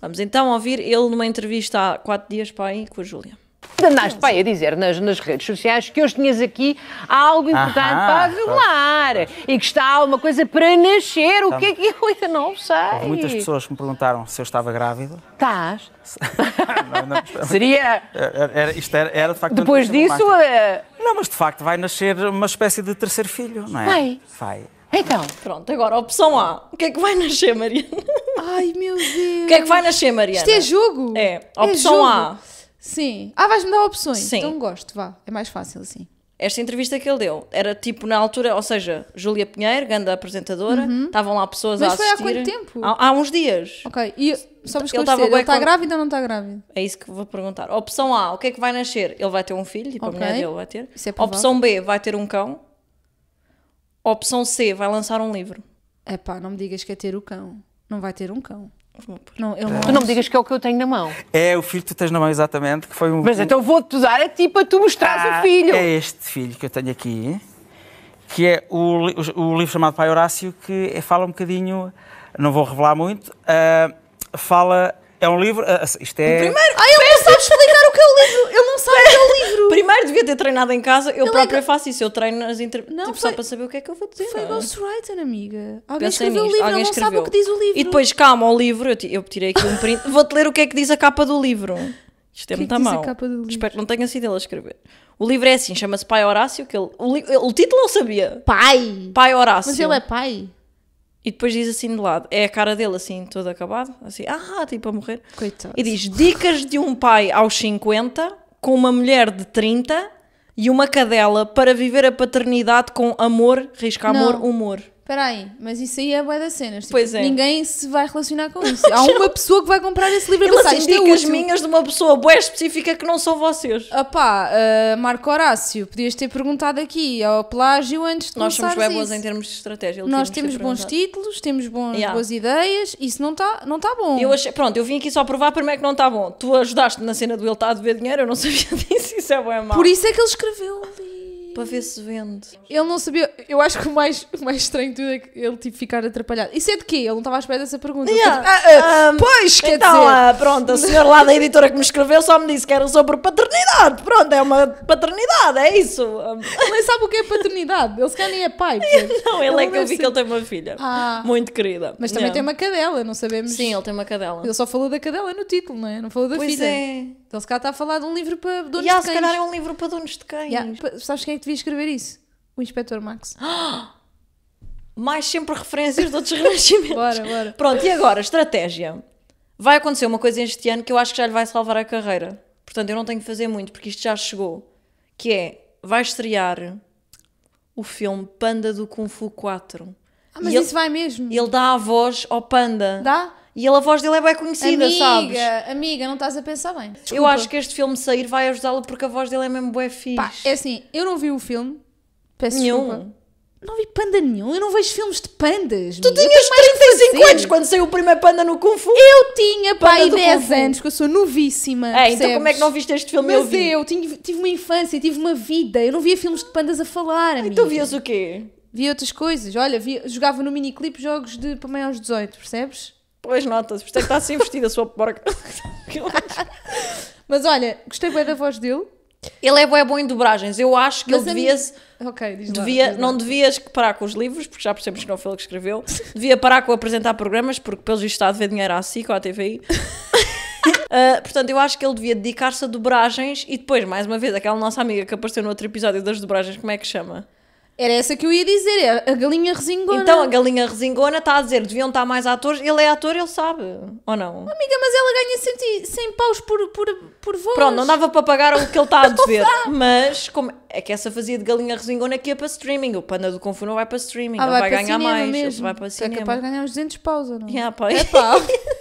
Vamos então ouvir ele numa entrevista há quatro dias para aí com a Júlia. Andaste para aí a dizer nas, nas redes sociais que hoje tinhas aqui algo importante para revelar e que está uma coisa para nascer. O tá. que é que eu é? ainda não sei? Houve muitas pessoas que me perguntaram se eu estava grávida. Estás? não, não, Seria. Era, era, isto era, era de facto. Depois disso. Eh, não, mas de facto vai nascer uma espécie de terceiro filho, não é? Vai. Vai. Então. Pronto, agora opção A. O que é que vai nascer, Mariana? Ai, meu Deus. O que é que vai nascer, Mariana? Isto é jogo. É. é opção é jogo. A Sim. Ah, vais-me dar opções? Sim. Então gosto, vá. É mais fácil assim. Esta entrevista que ele deu era tipo na altura, ou seja, Júlia Pinheiro, grande apresentadora, uhum. estavam lá pessoas Mas a assistir. foi há quanto tempo? Há, há uns dias. Ok, e sabes que ele está com... grávida ou não está grávida? É isso que vou perguntar. Opção A, o que é que vai nascer? Ele vai ter um filho, tipo okay. a mulher dele vai ter. É Opção B, vai ter um cão. Opção C, vai lançar um livro. É pá, não me digas que é ter o cão. Não vai ter um cão. Não, eu é. não... Tu não me digas que é o que eu tenho na mão. É o filho que tu tens na mão, exatamente. Que foi um... Mas então vou-te dar a ti para tu mostrares ah, o filho. É este filho que eu tenho aqui, que é o, o, o livro chamado Pai Horácio, que é, fala um bocadinho, não vou revelar muito, uh, fala. É um livro. Uh, isto é. primeiro. Ah, ele não sabe explicar o que é o livro! Ele não sabe o que é o livro! Primeiro devia ter treinado em casa, eu, eu própria é... faço isso, eu treino nas inter... não, tipo, foi... só para saber o que é que eu vou dizer. Foi ghostwriter, amiga. Alguém Pensei escreveu nisto. o livro, Alguém não escreveu. sabe o que diz o livro. E depois, calma, o livro, eu, eu tirei aqui um print, vou-te ler o que é que diz a capa do livro. Isto é, é muito mau. Espero que não tenha sido ele a escrever. O livro é assim, chama-se Pai Horácio, que ele o, li... o título eu sabia. Pai! Pai Horácio. Mas ele é pai? E depois diz assim de lado, é a cara dele assim, todo acabado, assim, ah, tipo a morrer. Coitado. E diz: Dicas de um pai aos 50 com uma mulher de 30 e uma cadela para viver a paternidade com amor, risco amor, humor espera aí, mas isso aí é boa das cenas. Tipo, pois é. Ninguém se vai relacionar com isso. Há uma pessoa que vai comprar esse livro e pensar, isto é útil. minhas de uma pessoa boa específica que não são vocês. Ah pá, uh, eh, Marco Horácio, podias ter perguntado aqui ao Plágio antes de Nós somos bué boas em termos de estratégia. Nós temos bons títulos, temos bons, yeah. boas ideias, isso não está não tá bom. Eu achei, pronto, eu vim aqui só provar primeiro que não está bom. Tu ajudaste na cena do ele está a dever dinheiro, eu não sabia disso, isso é bué mau. Por isso é que ele escreveu ali para ver se vende. Ele não sabia. Eu acho que o mais, o mais estranho de tudo é que ele tipo ficar atrapalhado. Isso é de quê? Ele não estava à espera dessa pergunta. Yeah. Tipo, ah, ah, um, pois, quer então, dizer. Ah, pronto, a senhora lá da editora que me escreveu só me disse que era sobre paternidade. Pronto, é uma paternidade, é isso. Ele nem sabe o que é paternidade. Ele se calhar nem é pai. não, ele, ele é, é que eu vi que ele assim. tem uma filha. Ah. Muito querida. Mas também yeah. tem uma cadela, não sabemos. Sim, ele tem uma cadela. Ele só falou da cadela no título, não é? Não falou da pois filha. Pois é. Então se calhar está a falar de um livro para donos yeah, de cães. se calhar é um livro para donos de cães. Yeah. Sabes quem é que devia escrever isso? O Inspector Max. Mais sempre referências de outros renascimentos. bora, bora. Pronto, e agora, estratégia. Vai acontecer uma coisa este ano que eu acho que já lhe vai salvar a carreira. Portanto, eu não tenho que fazer muito, porque isto já chegou. Que é, vai estrear o filme Panda do Kung Fu 4. Ah, mas e isso ele, vai mesmo? Ele dá a voz ao panda. Dá? E a voz dele é bem conhecida, amiga, sabes? Amiga, não estás a pensar bem. Desculpa. Eu acho que este filme sair vai ajudá-lo porque a voz dele é mesmo bué fixe. Pá, é assim, eu não vi o filme. Peço nenhum. Desculpa. Não vi panda nenhum. Eu não vejo filmes de pandas. Tu amiga. tinhas 35 anos quando saiu o primeiro panda no Kung Fu. Eu tinha, pá, e 10 anos, que eu sou novíssima. É, então percebes? então como é que não viste este filme? Mas eu, vi. eu tive, tive uma infância, tive uma vida. Eu não via filmes de pandas a falar, amiga. E tu vias o quê? Via outras coisas. Olha, via, jogava no miniclip jogos de, para maiores 18, percebes? Pois nota-se, é que está assim vestida a sua porca. Mas olha, gostei bem da voz dele. Ele é bom, é bom em dobragens. Eu acho que Mas ele devia. Minha... Ok, diz lá, devia, lá. Não devias parar com os livros, porque já percebemos que não foi ele que escreveu. devia parar com apresentar programas, porque pelo visto está a dever dinheiro à SIC ou à TVI. uh, ah, portanto, eu acho que ele devia dedicar-se a dobragens e depois, mais uma vez, aquela nossa amiga que apareceu no outro episódio das dobragens, como é que chama? Era essa que eu ia dizer, é a galinha resingona. Então, a galinha resingona está a dizer, deviam estar mais atores, ele é ator, ele sabe, ou não? Amiga, mas ela ganha 100, 100 paus por, por, por voz. Pronto, não dava para pagar o que ele está a dever, mas como é que essa fazia de galinha resingona que ia para streaming, o Panda do Confu não vai para streaming, ah, não vai, vai ganhar mais, vai para cinema. É capaz de ganhar uns 200 paus, ou não? Yeah, pá. É pá.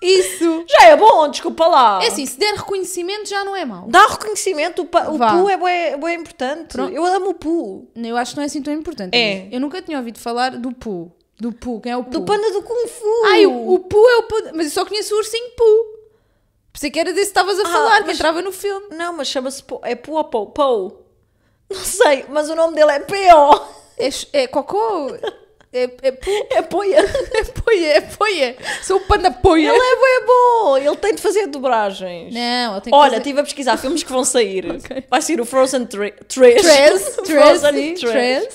Isso. Já é bom, desculpa lá. É assim, se der reconhecimento já não é mau. Dá reconhecimento, o, pa, o pu é bué, é importante. Pronto. Eu amo o pu. Eu acho que não é assim tão importante. É. Eu nunca tinha ouvido falar do pu. Do pu, quem é o pu? Do panda do Kung Fu. Ai, o, o pu é o panda. Mas eu só conheço o ursinho pu. Pensei que era desse que estavas a ah, falar, que entrava no filme. Não, mas chama-se pu. É pu ou pou? Pou. Não sei, mas o nome dele é P.O. É, é cocô? É, é, pô. é poia, é poia, é poia. Sou o panda poia. Ele é bem bom, ele tem de fazer dobragens. Não, eu tenho que Olha, fazer... a pesquisar filmes que vão sair. Okay. Vai ser o Frozen 3. Frozen 3.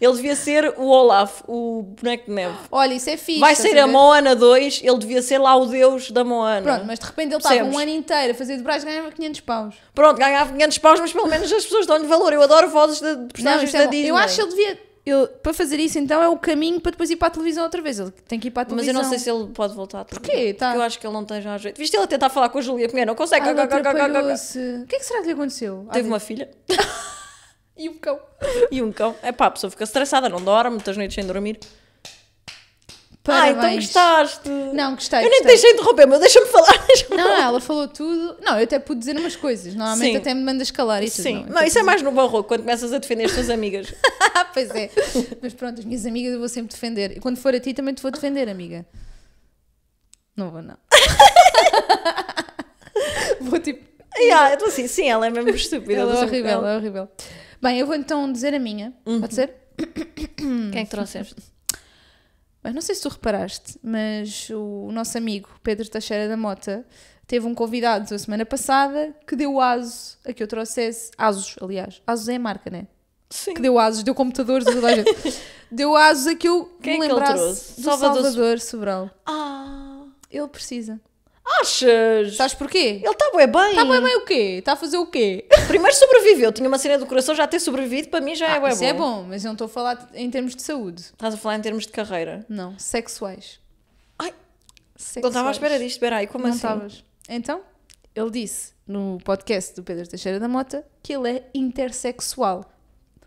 Ele devia ser o Olaf, o boneco de neve. Olha, isso é fixe. Vai ser a, Moana 2, ele devia ser lá o deus da Moana. Pronto, mas de repente ele estava um ano inteiro a fazer dobragens ganhava 500 paus. Pronto, ganhava 500 paus, mas pelo menos as pessoas dão-lhe valor. Eu adoro vozes de personagens não, da é bom. Disney. Eu acho que ele devia para fazer isso, então, é o caminho para depois ir para a televisão outra vez. Ele tem que ir para a televisão. Mas eu não sei se ele pode voltar Porquê? Tá. Porque eu acho que ele não tem já jeito. Viste ele a tentar falar com a Julia Pinheiro, não consegue. Ah, o que é que será que lhe aconteceu? Ah, Teve uma filha. e um cão. e um cão. É pá, a pessoa fica estressada, não dorme, muitas noites sem dormir. Parabéns. Ah, então gostaste. Não, gostei. Eu nem gostei. te deixei interromper, mas deixa-me falar. não, ela falou tudo. Não, eu até pude dizer umas coisas. Normalmente Sim. até me mandas calar. Isso Sim, não, não então isso é mais no barroco, quando começas a defender as tuas amigas. pois é. Mas pronto, as minhas amigas eu vou sempre defender. E quando for a ti também te vou defender, amiga. Não vou, não. vou tipo. Yeah, eu assim, sim, ela é mesmo estúpida. ela é, é horrível, ela é horrível. Bem, eu vou então dizer a minha. Uhum. Pode ser? Quem é que trouxeste? Mas não sei se tu reparaste, mas o nosso amigo Pedro Teixeira da Mota teve um convidado a semana passada que deu aso a que eu trouxesse. asos aliás. asos é a marca, né? Sim. Que deu asos, deu computadores, deu, deu asos a que eu Quem é me lembrasse é que do Salvador, Salvador Sobral. Ah! Ele precisa. Achas? Sabes porquê? Ele está bem bem. Está bem bem o quê? Está a fazer o quê? Primeiro sobreviveu. Tinha uma cena do coração, já ter sobrevivido, para mim já é ah, é isso bom. é bom, mas eu não estou a falar em termos de saúde. Estás a falar em termos de carreira? Não, sexuais. Ai, sexuais. não estava à espera disto. Espera aí, como não assim? Não estavas. Então, ele disse no podcast do Pedro Teixeira da Mota que ele é intersexual.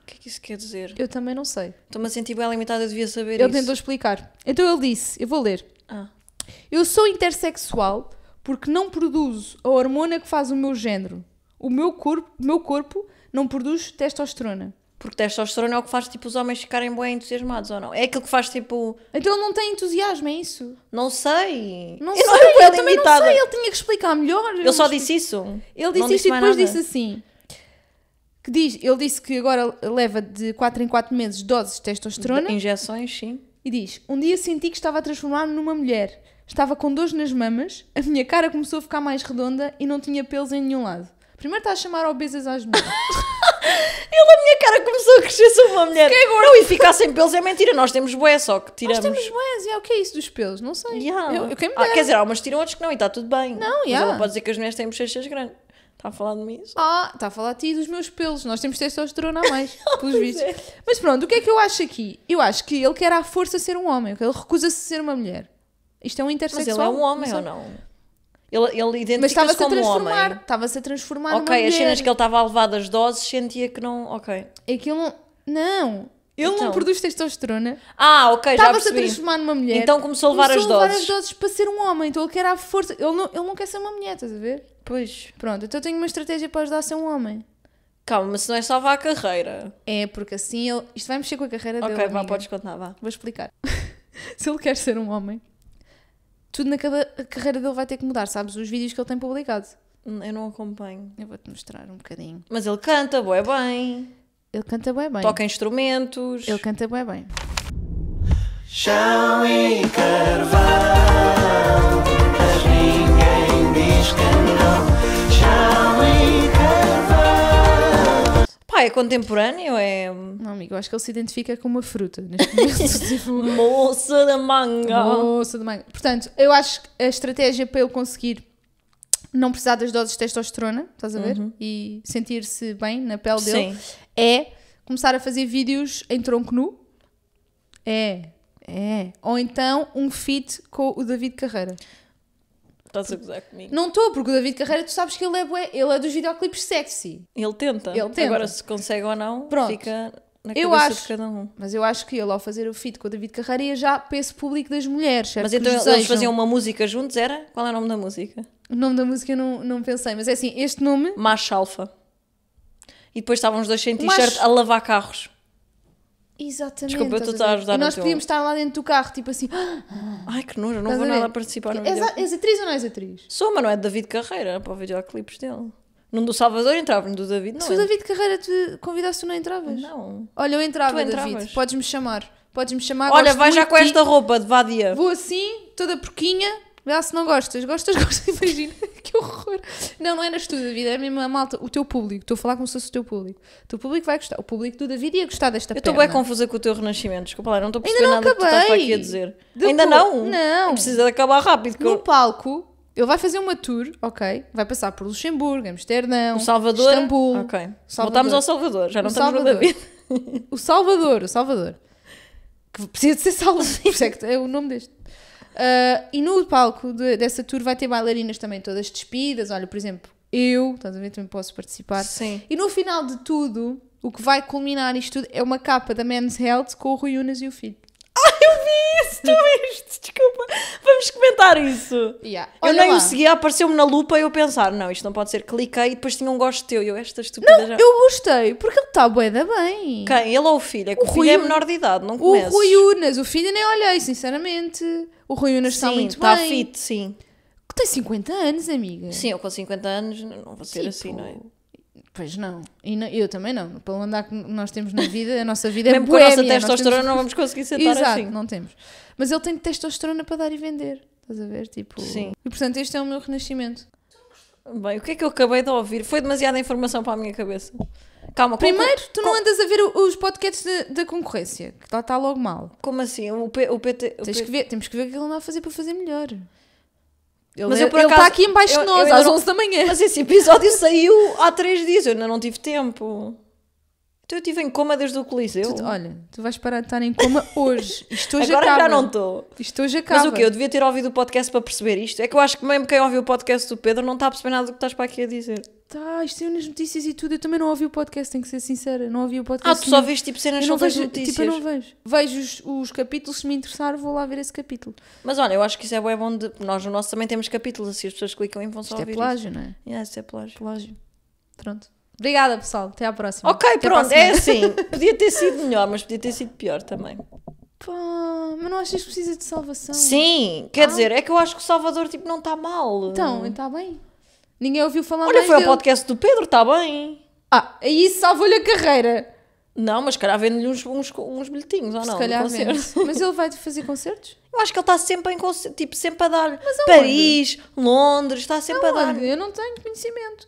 O que é que isso quer dizer? Eu também não sei. Estou-me a sentir bem limitada, devia saber Ele isso. tentou explicar. Então ele disse, eu vou ler. Ah. Eu sou intersexual porque não produzo a hormona que faz o meu género. O meu corpo, meu corpo não produz testosterona. Porque testosterona é o que faz tipo os homens ficarem bem entusiasmados ou não? É aquilo que faz tipo. Então ele não tem entusiasmo, é isso? Não sei. Não eu sei, não, eu também não sei, ele tinha que explicar melhor. Ele só disse isso. Ele disse isso e depois nada. disse assim. Que diz, ele disse que agora leva de 4 em 4 meses doses de testosterona. De injeções, sim. E diz: Um dia senti que estava a transformar-me numa mulher Estava com dores nas mamas, a minha cara começou a ficar mais redonda e não tinha pelos em nenhum lado. Primeiro está a chamar obesas às mulheres. Ele, a minha cara começou a crescer sobre uma mulher. Não, e ficar sem pelos é mentira. Nós temos bué, só que tiramos. Nós temos bués, yeah, é o que é isso dos pelos? Não sei. Yeah. Eu, eu, quem me ah, quer dizer, há umas tiram, outras que não, e está tudo bem. Não, e yeah. ela pode dizer que as mulheres têm bochechas grandes. Está a falar de mim? Ah, está a falar de ti e dos meus pelos. Nós temos testosterona a mais, pelos vistos. É. Mas pronto, o que é que eu acho aqui? Eu acho que ele quer à força ser um homem, que ele recusa-se a ser uma mulher. Isto é um intersexual. Mas ele é um homem ou não? Ele, ele identifica-se como a transformar, um homem. Estava-se a transformar Ok, as cenas que ele estava a levar das doses sentia que não... Ok. é Não. Ele então. não produz testosterona. Ah, ok, já percebi. Estava-se a transformar numa mulher. Então começou a levar começou as doses. Começou a levar as doses para ser um homem. Então ele quer a força. Ele não, ele não quer ser uma mulher, estás a ver? Pois. Pronto, então eu tenho uma estratégia para ajudar a ser um homem. Calma, mas se não é salvar a carreira. É, porque assim ele... Isto vai mexer com a carreira okay, dele, Ok, vá, podes contar, vá. Vou explicar. se ele quer ser um homem, tudo na carreira dele vai ter que mudar, sabes? Os vídeos que ele tem publicado. Hum, eu não acompanho. Eu vou-te mostrar um bocadinho. Mas ele canta, boé bem. Ele canta boé bem. Toca instrumentos. Ele canta bem bem. Chão e carvão, mas ninguém diz que não. Chão e carvão. Ah, é contemporâneo? É... Não, amigo, eu acho que ele se identifica com uma fruta neste momento. tipo... Moça da manga! Moça da manga. Portanto, eu acho que a estratégia para ele conseguir não precisar das doses de testosterona, estás a ver? Uhum. E sentir-se bem na pele Sim. dele, é começar a fazer vídeos em tronco nu. É, é. Ou então um fit com o David Carreira. Estás a gozar comigo. Não estou, porque o David Carreira, tu sabes que ele é ele é dos videoclipes sexy. Ele tenta. Ele tenta. Agora, se consegue ou não, Pronto. fica na eu cabeça acho, de cada um. Mas eu acho que ele, ao fazer o feat com o David Carreira, ia já para esse público das mulheres. Mas então eles faziam uma música juntos, era? Qual é o nome da música? O nome da música eu não, não pensei, mas é assim, este nome... Macho Alfa. E depois estavam os dois sem t-shirt Macho... a lavar carros. Exatamente. Desculpa, eu estou a ajudar E nós teu... podíamos estar lá dentro do carro, tipo assim. Ah, Ai, que nojo, não vou nada a participar no És, és atriz ou não és atriz? Sou, mas não é David Carreira é para videoclipes dele. Não do Salvador entrava, não do David não. Se o David Carreira te convidasse, tu não entravas? Não. Olha, eu entrava, David. Podes-me chamar. Podes-me chamar. Olha, vai já com esta roupa de vadia. Vou assim, toda porquinha, ah, se não gostas. Gostas, gostas, imagina. que horror. Não, não é nas tu, David. É mesmo a malta, o teu público. Estou a falar como se fosse o teu público. O teu público vai gostar. O público do David ia gostar desta Eu estou bem confusa com o teu renascimento. Desculpa lá, não estou a perceber nada acabei. que tu estás aqui a dizer. Depois, Ainda não? Não. Precisa de acabar rápido. No eu... palco, ele vai fazer uma tour, ok? Vai passar por Luxemburgo, Amsterdão, o Salvador, Istambul. Ok. Salvador. Voltamos ao Salvador, já não o estamos Salvador. no David. o Salvador, o Salvador. Que precisa de ser salvo, é que é o nome deste. Uh, e no palco de, dessa tour vai ter bailarinas também todas despidas. Olha, por exemplo, eu, estás a ver, também posso participar. Sim. E no final de tudo, o que vai culminar isto tudo é uma capa da Men's Health com o Rui Unas e o filho. Ah, eu vi isso, tu desculpa. Vamos comentar isso. Yeah. Eu nem o seguia, apareceu-me na lupa e eu pensar, não, isto não pode ser. Cliquei e depois tinha um gosto teu e eu, esta estúpida Não, já. eu gostei, porque ele está bué da bem. Quem? Ele ou o filho? É que o, O filho Rui é menor de idade, não O Rui Unas, o filho nem olhei, sinceramente. O Rui Unas está Sim, muito está bem. fit, sim. Que tem 50 anos, amiga. Sim, eu com 50 anos não não vou ser Tipo, assim, não é? Pois não. E não, eu também não. Pelo andar que nós temos na vida, a nossa vida é boêmia. Mesmo com a nossa testosterona temos... não vamos conseguir sentar Exato, assim. não temos. Mas ele tem testosterona para dar e vender. Estás a ver? Tipo... Sim. E portanto este é o meu renascimento. Bem, o que é que eu acabei de ouvir? Foi demasiada informação para a minha cabeça. Calma, Primeiro, tu não andas a ver os podcasts da concorrência, que está tá logo mal. Como assim? O, P, o PT. O temos, P... que ver, temos que ver o que ele anda a fazer para fazer melhor. Ele mas eu por acaso, está aqui embaixo de nós, às 11 da manhã. Mas esse episódio saiu há 3 dias, eu ainda não tive tempo. Então eu estive em coma desde o Coliseu. Tu, olha, tu vais parar de estar em coma hoje. Isto hoje Agora acaba. já não estou. Isto hoje acaba. Mas o quê? Eu devia ter ouvido o podcast para perceber isto? É que eu acho que mesmo quem ouviu o podcast do Pedro não está a perceber nada do que estás para aqui a dizer. Tá, isto saiu nas notícias e tudo. Eu também não ouvi o podcast, tenho que ser sincera. Não ouvi o podcast. Ah, tu só vês tipo cenas eu não vejo notícias. Tipo, eu não vejo. Vejo os, os, capítulos, se me interessar, vou lá ver esse capítulo. Mas olha, eu acho que isso é bom. É bom de... Nós no nosso também temos capítulos, assim as pessoas clicam em vão só isto é ouvir. É plágio, isso. não é? Yeah, é plágio. Plágio. Pronto. Obrigada, pessoal. Até à próxima. Ok, Até pronto. Próxima. É assim. Podia ter sido melhor, mas podia ter sido pior também. Pá, mas não achas que precisa de salvação? Sim, quer ah. dizer, é que eu acho que o Salvador tipo, não está mal. Então, está bem. Ninguém ouviu falar Olha, foi ao podcast do Pedro, está bem. Ah, aí salvou-lhe a carreira. Não, mas se calhar vende-lhe uns, uns, uns bilhetinhos ou não. Se calhar vende. Mas ele vai fazer concertos? Eu acho que ele está sempre em concertos, tipo, sempre a dar Paris, Londres, está sempre a dar. Eu não tenho conhecimento.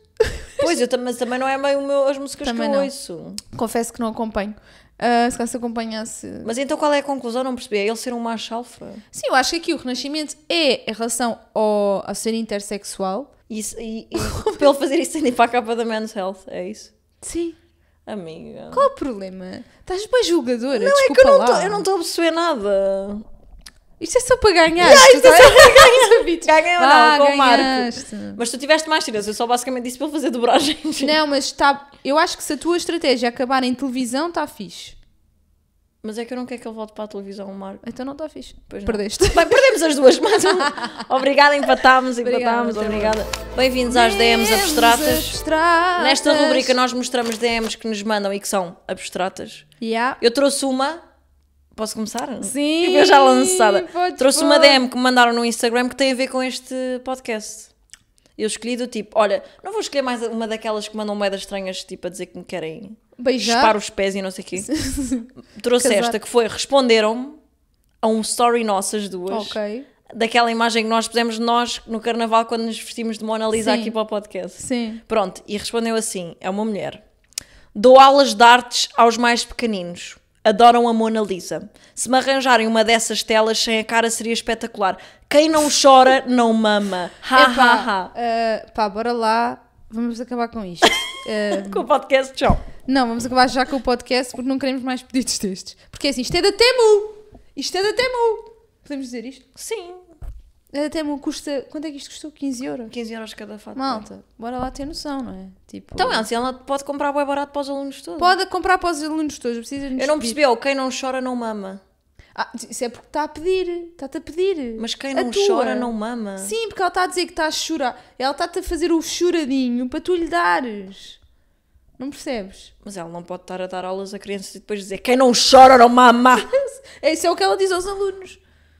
Pois, eu mas também não é meio meu, as músicas também que eu não. ouço. Confesso que não acompanho. Uh, se calhar se acompanhasse. Mas então qual é a conclusão? Não percebi. É ele ser um macho alfa? Sim, eu acho que aqui o renascimento é em relação ao, a ser intersexual e, e, e pelo fazer isso ainda ir para a capa da Men's Health, é isso? Sim. Amiga. Qual o problema? Estás bem julgadora. Não, é que eu não estou a perceber nada. Isto é só para ganhar. Não, isto é só para ganhar. Ganhei ou ah, não, com ganhaste. o Marco. Mas tu tiveste mais tiras, eu só basicamente disse para fazer dobragens. Não, mas tá, eu acho que se a tua estratégia acabar em televisão, está fixe. Mas é que eu não quero que ele volte para a televisão, Marco. Então não está fixe. Pois não. Perdeste. perdemos as duas, mas obrigada, empatámos, empatámos, obrigada. Bem-vindos às DMs abstratas. abstratas. Nesta rubrica nós mostramos DMs que nos mandam e que são abstratas. Yeah. Eu trouxe uma. Posso começar? Sim. Eu já lançada. Trouxe uma DM que me mandaram no Instagram que tem a ver com este podcast. Eu escolhi do tipo, olha, não vou escolher mais uma daquelas que mandam moedas estranhas, tipo, a dizer que me querem Beijar. Chupar os pés e não sei o quê. Trouxe Casar. esta que foi: responderam-me a um story nossas duas. Ok. Daquela imagem que nós pusemos nós no carnaval quando nos vestimos de Mona Lisa Sim. aqui para o podcast. Sim. Pronto, e respondeu assim: é uma mulher. Dou aulas de artes aos mais pequeninos. Adoram a Mona Lisa. Se me arranjarem uma dessas telas sem a cara seria espetacular. Quem não chora, não mama. Ha, Epá, ha, ha. Uh, pá, bora lá Vamos acabar com isto. Eh, com o podcast, tchau. Não, vamos acabar já com o podcast porque não queremos mais pedidos destes. Porque é assim, isto é da Temu! Isto é da Temu! Podemos dizer isto? Sim. É da Temu, custa. Quanto é que isto custou? 15 euros? 15 euros cada foto. Malta, bora lá ter noção, não é? Tipo... Então, Elsie, ela pode comprar bem barato para os alunos todos. Pode comprar para os alunos todos, precisa Eu não percebi, é quem não chora não mama. Ah, isso é porque está a pedir, está-te a pedir. Mas quem não chora não mama. Sim, porque ela está a dizer que está a chorar. Ela está-te a fazer o choradinho para tu lhe dares. Não percebes? Mas ela não pode estar a dar aulas a crianças e depois dizer quem não chora não mama. é isso é o que ela diz aos alunos.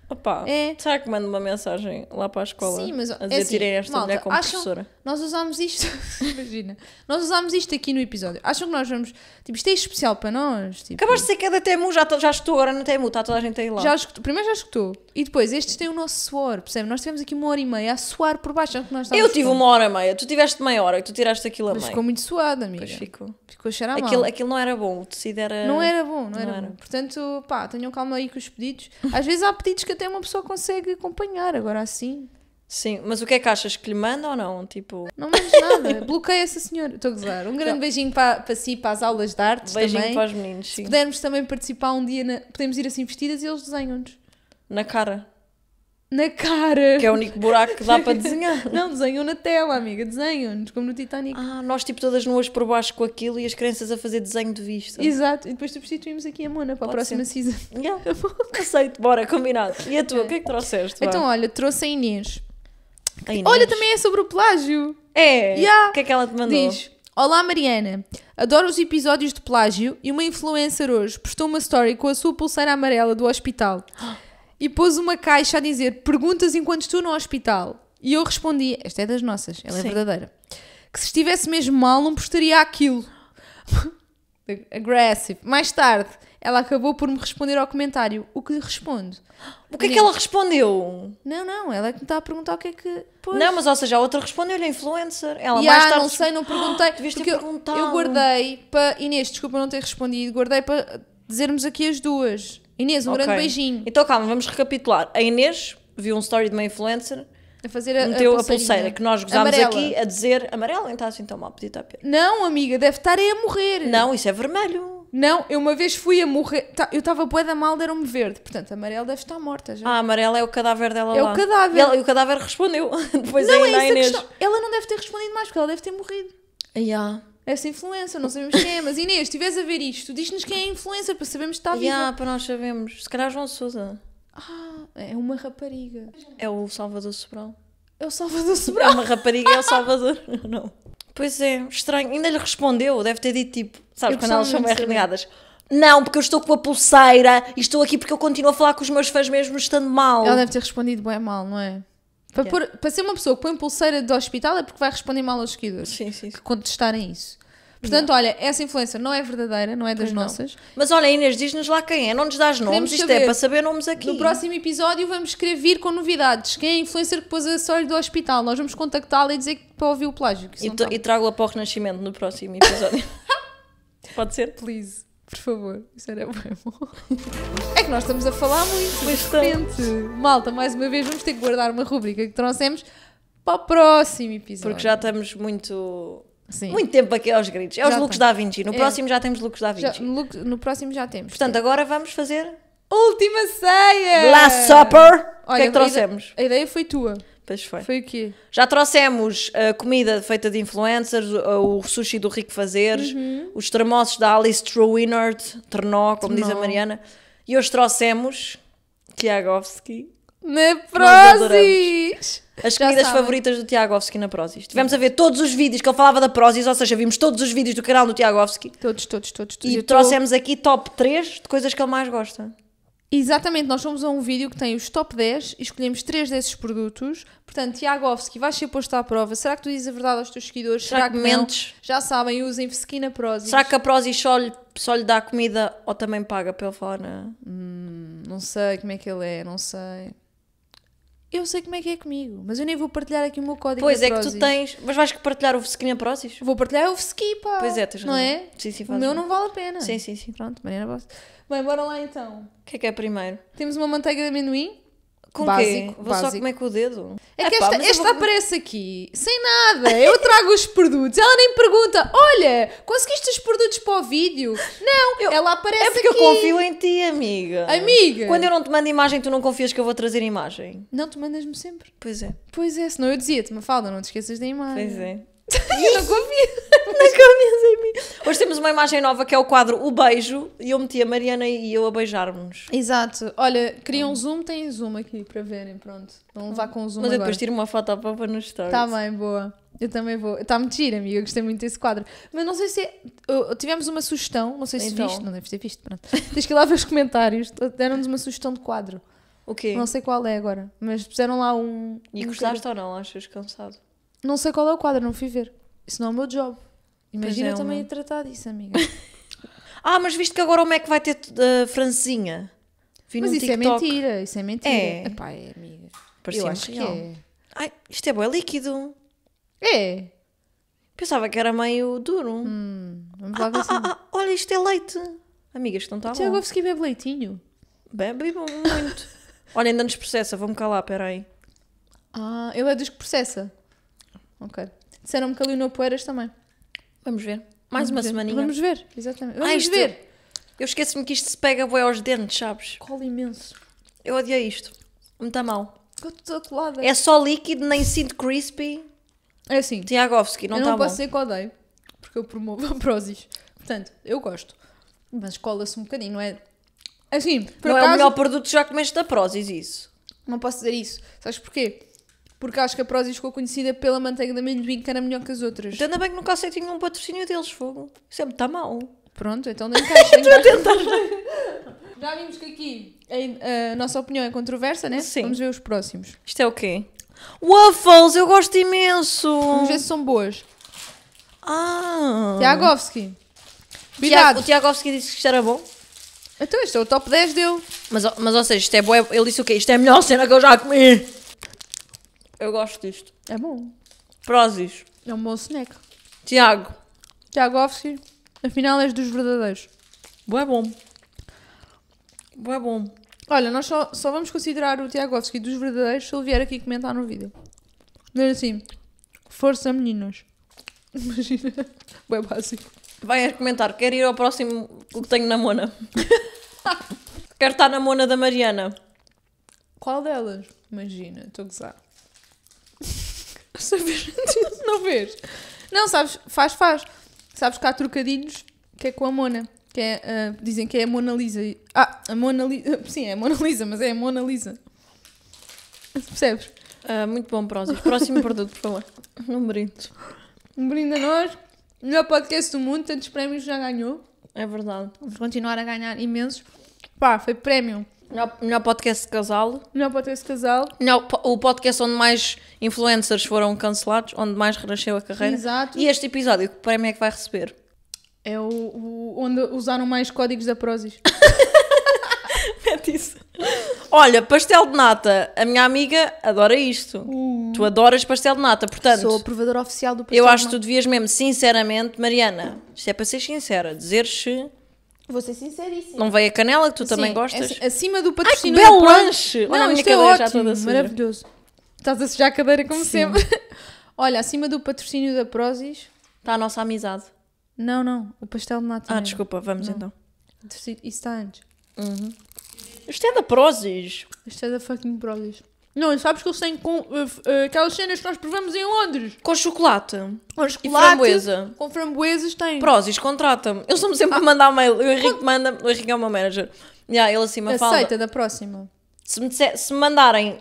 Opa, é... será que mando uma mensagem lá para a escola? Sim, mas a é dizer, é assim, tirei esta malta, mulher como acham, professora. Nós usámos isto, imagina, nós usámos isto aqui no episódio. Acham que nós vamos, tipo, isto é especial para nós? Tipo... Acabaste de ser cada Temu, já, já estou agora no Temu, está toda a gente aí lá. Já escutou, primeiro já escutou, e depois estes têm o nosso suor, percebe? Nós tivemos aqui uma hora e meia a suar por baixo. É nós Eu tive uma hora e meia, tu tiveste meia hora, e tu tiraste aquilo a meio. Mas ficou muito suado, amiga. Pois ficou. Ficou a cheirar aquilo, mal. Aquilo não era bom, o tecido era... Não era bom, não, não era, era, bom. Portanto, pá, tenham calma aí com os pedidos. Às vezes há pedidos que momento uma pessoa que consegue acompanhar, agora assim. Sim, mas o que é que achas? Que lhe manda ou não? Tipo... Não mandes nada. Bloqueia essa senhora. Estou a gozar. Um grande não. beijinho para, para si, para as aulas de artes beijinho também. para os meninos, sim. Se pudermos também participar um dia, na... podemos ir assim vestidas e eles desenham-nos. Na cara na cara. Que é o único buraco que dá para desenhar. Não, desenham na tela, amiga, desenham-nos, como no Titanic. Ah, nós tipo todas nuas por baixo com aquilo e as crianças a fazer desenho de vista. Exato, e depois substituímos aqui a Mona para Pode a próxima ser. season. Yeah. Aceito, bora, combinado. E a tua, o que é que trouxeste? Então, vai? olha, trouxe a Inês. a Inês. Olha, também é sobre o plágio. É? Yeah. O que é que ela te mandou? Diz, Olá Mariana, adoro os episódios de plágio e uma influencer hoje postou uma story com a sua pulseira amarela do hospital. e pôs uma caixa a dizer perguntas enquanto estou no hospital. E eu respondi: Esta é das nossas, ela é Sim. é verdadeira. Que se estivesse mesmo mal, não postaria aquilo. Aggressive. Mais tarde, ela acabou por me responder ao comentário. O que lhe respondo? O que é que ela respondeu? Não, não, ela é que me está a perguntar o que é que. Pois. Não, mas ou seja, a outra respondeu-lhe influencer. Ela yeah, mais tarde. não sei, não perguntei. Oh, porque eu, eu guardei para. Inês, desculpa não ter respondido, guardei para dizermos aqui as duas. Inês, um okay. grande beijinho. Então calma, vamos recapitular. A Inês viu um story de uma influencer a fazer a, meteu a, a pulseira que nós gozámos amarela. aqui a dizer amarela, Então assim tão mal, podia estar Não, amiga, deve estar aí a morrer. Não, isso é vermelho. Não, eu uma vez fui a morrer. Tá, eu estava boa da mal, deram-me verde. Portanto, amarela deve estar morta já. Ah, amarela é o cadáver dela é lá. É o cadáver. E, ela, e, o cadáver respondeu. Depois não, ainda é a Inês. Questão. Ela não deve ter respondido mais, porque ela deve ter morrido. Ah, yeah essa influência, não sabemos quem é, mas Inês, se estiveres a ver isto, diz-nos quem é a influência para sabermos que está viva. Yeah, para nós sabemos. Se calhar João Sousa. Ah, é uma rapariga. É o Salvador Sobral. É o Salvador Sobral. É uma rapariga, é o Salvador. não. Pois é, estranho. Ainda lhe respondeu, deve ter dito tipo, sabes, eu quando elas são bem renegadas. Não, porque eu estou com a pulseira e estou aqui porque eu continuo a falar com os meus fãs mesmo estando mal. Ela deve ter respondido bem mal, não é? Para, yeah. É. para ser uma pessoa que põe pulseira do hospital é porque vai responder mal aos seguidores sim, sim, sim. que contestarem isso. Portanto, olha, essa influência não é verdadeira, não é das nossas. Mas olha, Inês, diz-nos lá quem é, não nos dás nomes, Queremos isto é saber. é para saber nomes aqui. No próximo episódio vamos querer vir com novidades. Quem é a influencer que pôs a história do hospital? Nós vamos contactá-la e dizer que para ouvir o plágio. E, tá. e trago-a para o Renascimento no próximo episódio. Pode ser? Please. Por favor, isso era bom. É que nós estamos a falar muito, bastante. Malta, mais uma vez, vamos ter que guardar uma rubrica que trouxemos para o próximo episódio. Porque já estamos muito. Sim. Muito tempo aqui aos gritos. É já os looks tá. da Vinci. No é. próximo já temos looks da Vinci. Já, no, no, próximo já temos. Portanto, agora vamos fazer. Última ceia! Last Supper! Olha, o que é que trouxemos? A ideia, a ideia foi tua. Pois foi. Foi o quê? Já trouxemos a eh, comida feita de influencers, eh, o sushi do Rico Fazeres, uhum. os termossos da Alice Truinert, Ternó, como diz a Mariana. E hoje trouxemos Tiagovski. Na Prozis! As comidas favoritas do Tiagovski na Prozis. tivemos a ver todos os vídeos que ele falava da Prozis, ou seja, vimos todos os vídeos do canal do Tiagovski. Todos, todos, todos, todos. E trouxemos tô... aqui top 3 de coisas que ele mais gosta. Exatamente, nós fomos a um vídeo que tem os top 10 e escolhemos 3 desses produtos. Portanto, Tiagovski, vais ser posto à prova. Será que tu dizes a verdade aos teus seguidores? Será, Será que, que mentes? Não? Já sabem, usem Fesquina Prozis. Será que a Prozis só lhe, só lhe dá comida ou também paga pelo fone? Hum, não sei como é que ele é, não sei. Eu sei como é que é comigo, mas eu nem vou partilhar aqui o meu código Pois é que tu tens. Mas vais que partilhar o Vski na Vou partilhar o Vski, pá. Pois é, tens Não razão. é? Sim, sim, faz O meu bem. não vale a pena. Sim, sim, sim. Pronto, Mariana Boss. Bem, bora lá então. O que é que é primeiro? Temos uma manteiga de amendoim. Com básico, quê? Vou básico. só comer com o dedo. É, que esta, esta vou... aparece aqui sem nada. Eu trago os produtos. Ela nem pergunta: Olha, conseguiste os produtos para o vídeo? Não, eu, ela aparece aqui. É porque aqui. eu confio em ti, amiga. Amiga. Quando eu não te mando imagem, tu não confias que eu vou trazer imagem? Não, tu mandas-me sempre. Pois é. Pois é, senão eu dizia-te, Mafalda, não te esqueças da imagem. Pois é não confio. não confias em mim. Hoje temos uma imagem nova que é o quadro O Beijo e eu meti a Mariana e eu a beijar-nos. Exato. Olha, queriam um zoom, tem zoom aqui para verem, pronto. Não vá com zoom Mas eu agora. depois tiro uma foto à papa nos stories. Tá bem, boa. Eu também vou. Está a mentir, amiga. Eu gostei muito desse quadro. Mas não sei se é... Tivemos uma sugestão. Não sei se Então. viste. Não deve ter visto. Pronto. Tens que ir lá ver os comentários. Deram-nos uma sugestão de quadro. O quê? Não sei qual é agora. Mas puseram lá um. E um gostaste ou não? Achas cansado? Não sei qual é o quadro, não fui ver. Isso não é o meu job. Imagina é também uma... tratar disso, amiga. ah, mas viste que agora o Mac vai ter uh, eh, francinha. Vi mas isso é TikTok. é mentira, isso é mentira. É. Epá, é amiga. Parecia Eu acho real. que é. Ai, isto é bom, líquido. É. Pensava que era meio duro. Hum, vamos lá ah, ver ah, assim. ah, ah, olha, isto é leite. Amigas, não está bom. Tiagovski bebe leitinho. Bebe muito. olha, ainda nos processa, vou-me calar, peraí. Ah, ele é dos que processa? Ok. Disseram-me que ali no Poeiras também. Vamos ver. Mais Vamos uma ver. semaninha. Vamos ver, exatamente. Vamos Ah, isto- ver. Eu esqueço-me que isto se pega boi aos dentes, sabes? Cola imenso. Eu odiei isto. Muito está mal. Ficou toda colada. É só líquido, nem sinto crispy. É assim, Tiagovski, não eu tá não está bom. posso dizer que odeio, porque eu promovo a Prozis. Portanto, eu gosto. Mas cola-se um bocadinho, não é? Assim, por não é o melhor produto que já comeste da Prozis, isso. não posso dizer isso. Sabes porquê? porque acho que a Prozis ficou conhecida pela manteiga de amendoim que era melhor que as outras. ainda bem que nunca aceitei nenhum patrocínio deles, fogo. Isso é muito tá mal. Pronto, então nem caixa. Estou a Já vimos que aqui a, a, nossa opinião é controversa, né? Sim. Vamos ver os próximos. Isto é o quê? Waffles, eu gosto imenso. Vamos ver se são boas. Ah. Tiagovski. Cuidado. O Tiagovski disse que isto era bom. Então, isto é o top 10 deu. Mas, mas ou seja, isto é bom Ele disse o quê? Isto é a melhor cena que eu já comi. Eu gosto disto. É bom. Prósis. É um bom snack. Tiago. Tiago Ofsky. Afinal, és dos verdadeiros. Boa bom. Boa bom. Olha, nós só, só vamos considerar o Tiago Tiagovski dos verdadeiros se ele vier aqui comentar no vídeo. Dizer assim: Força, meninos. Imagina. é básico. Vai comentar. Quero ir ao próximo que tenho na Mona. Quero estar na Mona da Mariana. Qual delas? Imagina, estou a gozar. não vês? Não, sabes, faz, faz. Sabes que há trocadilhos que é com a Mona. Que é, uh, dizem que é a Mona Lisa. Ah, a Mona Lisa. Sim, é a Mona Lisa, mas é a Mona Lisa. Percebes? Uh, muito bom, Prozis. Próximo produto, por favor. Um brinde. Um brinde a nós. Melhor podcast do mundo. Tantos prémios já ganhou. É verdade. Vamos continuar a ganhar imensos. Pá, foi prémio Melhor, melhor podcast de casal. Melhor podcast de casal. Melhor, o podcast onde mais influencers foram cancelados, onde mais renasceu a carreira. Exato. E este episódio, que prémio é que vai receber? É o, o onde usaram mais códigos da Prozis. Mete isso. Olha, pastel de nata. A minha amiga adora isto. Uh. Tu adoras pastel de nata, portanto. Sou a provadora oficial do pastel Eu acho que tu devias mesmo, sinceramente, Mariana, isto é para ser sincera, dizer-se Vou ser sinceríssima. Não veio a canela que tu Sim, também gostas? É, acima do patrocínio. Ai, que belo lanche! Olha, Não, isto é ótimo, maravilhoso. Estás a sujar a cadeira como Sim. sempre. Olha, acima do patrocínio da Prozis... Está a nossa amizade. Não, não. O pastel de nata. Ah, mesmo. desculpa. Vamos não. então. Isso está antes. Uhum. Isto é da Prozis. Isto é da fucking Prozis. Não, sabes que eles têm com, uh, uh, aquelas cenas que nós provamos em Londres. Com chocolate. Com chocolate. E framboesa. Com framboesas tem. Prozis, contrata-me. Eles estão sempre ah. a mandar mail. O Henrique manda. O Henrique é o meu manager. Yeah, ele assim me Aceita, fala. Aceita da próxima. Se me, se me mandarem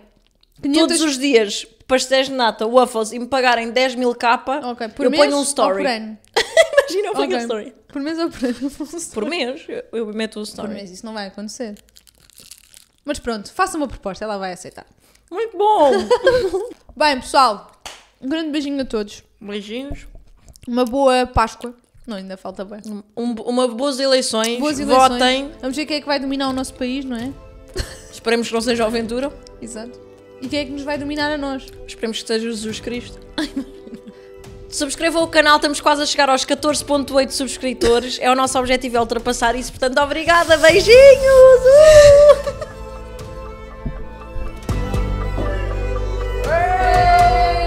500... todos os dias pastéis de nata, waffles e me pagarem 10 mil capa, okay. por eu mês ponho um story. Imagina, eu ponho okay. um story. Por mês ou por ano? por mês, eu meto um story. Por mês, isso não vai acontecer. Mas pronto, faça uma proposta, ela vai aceitar. Muito bom! Bem, pessoal, um grande beijinho a todos. Beijinhos. Uma boa Páscoa. Não, ainda falta bem. Um, uma boas eleições. Boas eleições. Votem. Vamos ver quem é que vai dominar o nosso país, não é? Esperemos que não seja a aventura. Exato. E quem é que nos vai dominar a nós? Esperemos que seja Jesus Cristo. Ai, Subscrevam o canal, estamos quase a chegar aos 14.8 subscritores. é o nosso objetivo é ultrapassar isso, portanto, obrigada, beijinhos! Uh! Ei!